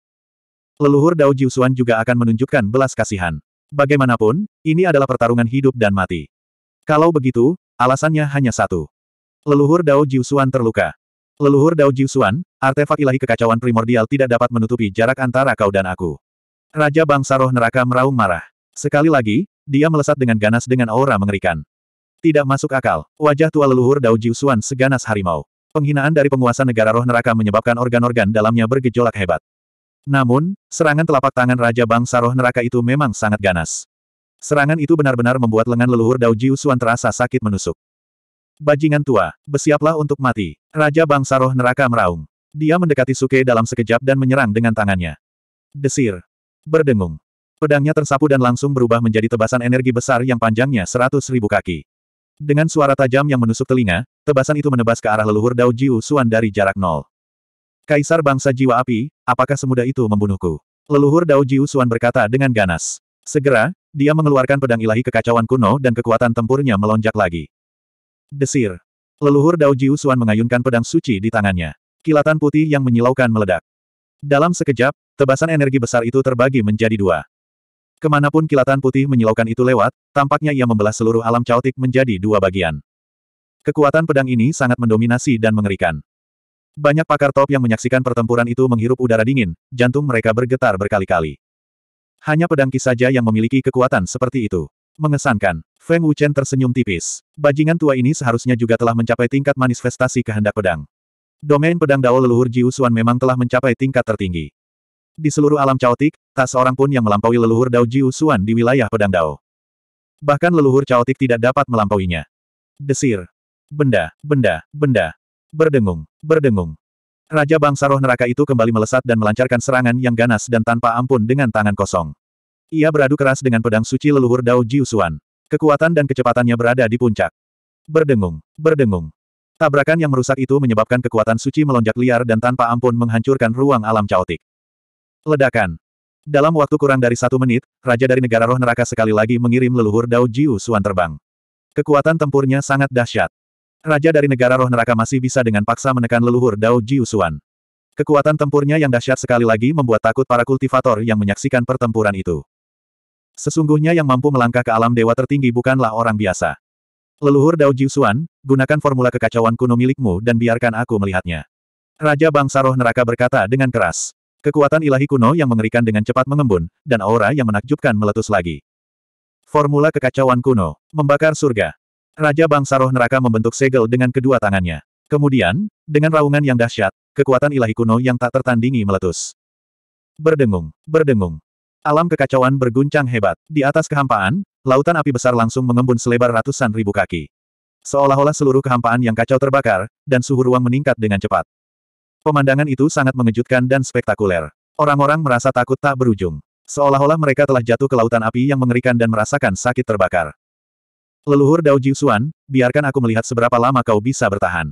Speaker 1: Leluhur Dao Jiusuan juga akan menunjukkan belas kasihan. Bagaimanapun, ini adalah pertarungan hidup dan mati. Kalau begitu, alasannya hanya satu. Leluhur Dao Jiusuan terluka. Leluhur Dao Jiusuan, artefak ilahi kekacauan primordial tidak dapat menutupi jarak antara kau dan aku. Raja bangsa roh neraka meraung marah. Sekali lagi, dia melesat dengan ganas dengan aura mengerikan. Tidak masuk akal, wajah tua leluhur Dao Jiusuan seganas harimau. Penghinaan dari penguasa negara roh neraka menyebabkan organ-organ dalamnya bergejolak hebat. Namun, serangan telapak tangan Raja Bangsa Roh Neraka itu memang sangat ganas. Serangan itu benar-benar membuat lengan leluhur Dao Jiusuan terasa sakit menusuk. Bajingan tua, bersiaplah untuk mati. Raja Bangsa Roh Neraka meraung. Dia mendekati Suke dalam sekejap dan menyerang dengan tangannya. Desir. Berdengung. Pedangnya tersapu dan langsung berubah menjadi tebasan energi besar yang panjangnya seratus ribu kaki. Dengan suara tajam yang menusuk telinga, tebasan itu menebas ke arah leluhur Dao Jiu Suan dari jarak nol. Kaisar bangsa jiwa api, apakah semudah itu membunuhku? Leluhur Dao Jiu Xuan berkata dengan ganas. Segera, dia mengeluarkan pedang ilahi kekacauan kuno dan kekuatan tempurnya melonjak lagi. Desir. Leluhur Dao Jiu Xuan mengayunkan pedang suci di tangannya. Kilatan putih yang menyilaukan meledak. Dalam sekejap, tebasan energi besar itu terbagi menjadi dua. Kemanapun kilatan putih menyilaukan itu lewat, tampaknya ia membelah seluruh alam caotik menjadi dua bagian. Kekuatan pedang ini sangat mendominasi dan mengerikan. Banyak pakar top yang menyaksikan pertempuran itu menghirup udara dingin, jantung mereka bergetar berkali-kali. Hanya pedang saja yang memiliki kekuatan seperti itu. Mengesankan, Feng Wuchen tersenyum tipis. Bajingan tua ini seharusnya juga telah mencapai tingkat manifestasi kehendak pedang. Domain pedang Dao leluhur Jiu memang telah mencapai tingkat tertinggi. Di seluruh alam caotik, tak seorang pun yang melampaui leluhur Dao Jiu di wilayah pedang Dao. Bahkan leluhur caotik tidak dapat melampauinya. Desir. Benda, benda, benda, Berdengung, berdengung. Raja bangsa roh neraka itu kembali melesat dan melancarkan serangan yang ganas dan tanpa ampun dengan tangan kosong. Ia beradu keras dengan pedang suci leluhur Dao Jiusuan. Kekuatan dan kecepatannya berada di puncak. Berdengung, berdengung. Tabrakan yang merusak itu menyebabkan kekuatan suci melonjak liar dan tanpa ampun menghancurkan ruang alam caotik. Ledakan. Dalam waktu kurang dari satu menit, Raja dari Negara Roh Neraka sekali lagi mengirim leluhur Dao Jiusuan terbang. Kekuatan tempurnya sangat dahsyat. Raja dari negara roh neraka masih bisa dengan paksa menekan leluhur Dao Jiusuan. Kekuatan tempurnya yang dahsyat sekali lagi membuat takut para kultivator yang menyaksikan pertempuran itu. Sesungguhnya yang mampu melangkah ke alam dewa tertinggi bukanlah orang biasa. Leluhur Dao Jiusuan, gunakan formula kekacauan kuno milikmu dan biarkan aku melihatnya. Raja bangsa roh neraka berkata dengan keras. Kekuatan ilahi kuno yang mengerikan dengan cepat mengembun, dan aura yang menakjubkan meletus lagi. Formula kekacauan kuno, membakar surga. Raja Bangsa Roh Neraka membentuk segel dengan kedua tangannya. Kemudian, dengan raungan yang dahsyat, kekuatan ilahi kuno yang tak tertandingi meletus. Berdengung, berdengung. Alam kekacauan berguncang hebat. Di atas kehampaan, lautan api besar langsung mengembun selebar ratusan ribu kaki. Seolah-olah seluruh kehampaan yang kacau terbakar, dan suhu ruang meningkat dengan cepat. Pemandangan itu sangat mengejutkan dan spektakuler. Orang-orang merasa takut tak berujung. Seolah-olah mereka telah jatuh ke lautan api yang mengerikan dan merasakan sakit terbakar. Leluhur Dao Jiusuan, biarkan aku melihat seberapa lama kau bisa bertahan.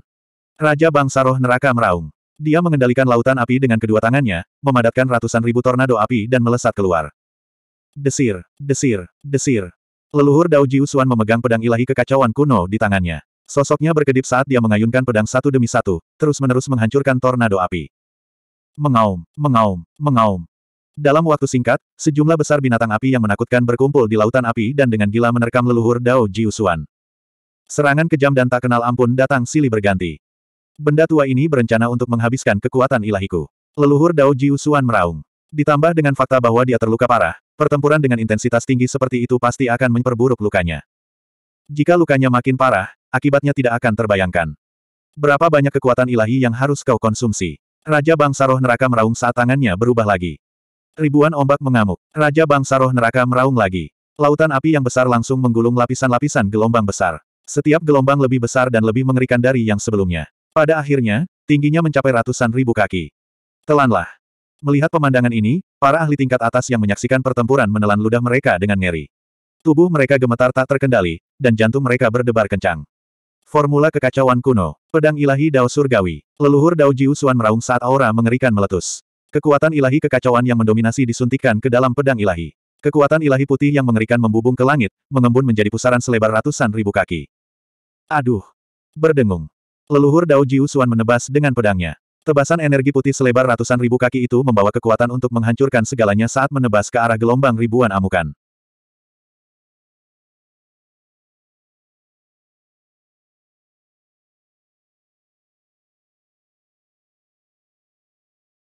Speaker 1: Raja bangsa roh neraka meraung. Dia mengendalikan lautan api dengan kedua tangannya, memadatkan ratusan ribu tornado api dan melesat keluar. Desir, desir, desir. Leluhur Dao Jiusuan memegang pedang ilahi kekacauan kuno di tangannya. Sosoknya berkedip saat dia mengayunkan pedang satu demi satu, terus-menerus menghancurkan tornado api. Mengaum, mengaum, mengaum. Dalam waktu singkat, sejumlah besar binatang api yang menakutkan berkumpul di lautan api dan dengan gila menerkam leluhur Dao Jiusuan. Serangan kejam dan tak kenal ampun datang silih berganti. Benda tua ini berencana untuk menghabiskan kekuatan ilahiku. Leluhur Dao Jiusuan meraung. Ditambah dengan fakta bahwa dia terluka parah, pertempuran dengan intensitas tinggi seperti itu pasti akan memperburuk lukanya. Jika lukanya makin parah, akibatnya tidak akan terbayangkan. Berapa banyak kekuatan ilahi yang harus kau konsumsi? Raja Bangsa Roh Neraka meraung saat tangannya berubah lagi. Ribuan ombak mengamuk. Raja bangsa roh neraka meraung lagi. Lautan api yang besar langsung menggulung lapisan-lapisan gelombang besar. Setiap gelombang lebih besar dan lebih mengerikan dari yang sebelumnya. Pada akhirnya, tingginya mencapai ratusan ribu kaki. Telanlah. Melihat pemandangan ini, para ahli tingkat atas yang menyaksikan pertempuran menelan ludah mereka dengan ngeri. Tubuh mereka gemetar tak terkendali, dan jantung mereka berdebar kencang. Formula kekacauan kuno, pedang ilahi Dao Surgawi, leluhur Dao Jiu meraung saat aura mengerikan meletus. Kekuatan ilahi kekacauan yang mendominasi disuntikan ke dalam pedang ilahi. Kekuatan ilahi putih yang mengerikan membubung ke langit, mengembun menjadi pusaran selebar ratusan ribu kaki. Aduh! Berdengung. Leluhur Dao Jiu Xuan menebas dengan pedangnya. Tebasan energi putih selebar ratusan ribu kaki itu membawa kekuatan untuk menghancurkan segalanya saat menebas ke arah gelombang ribuan amukan.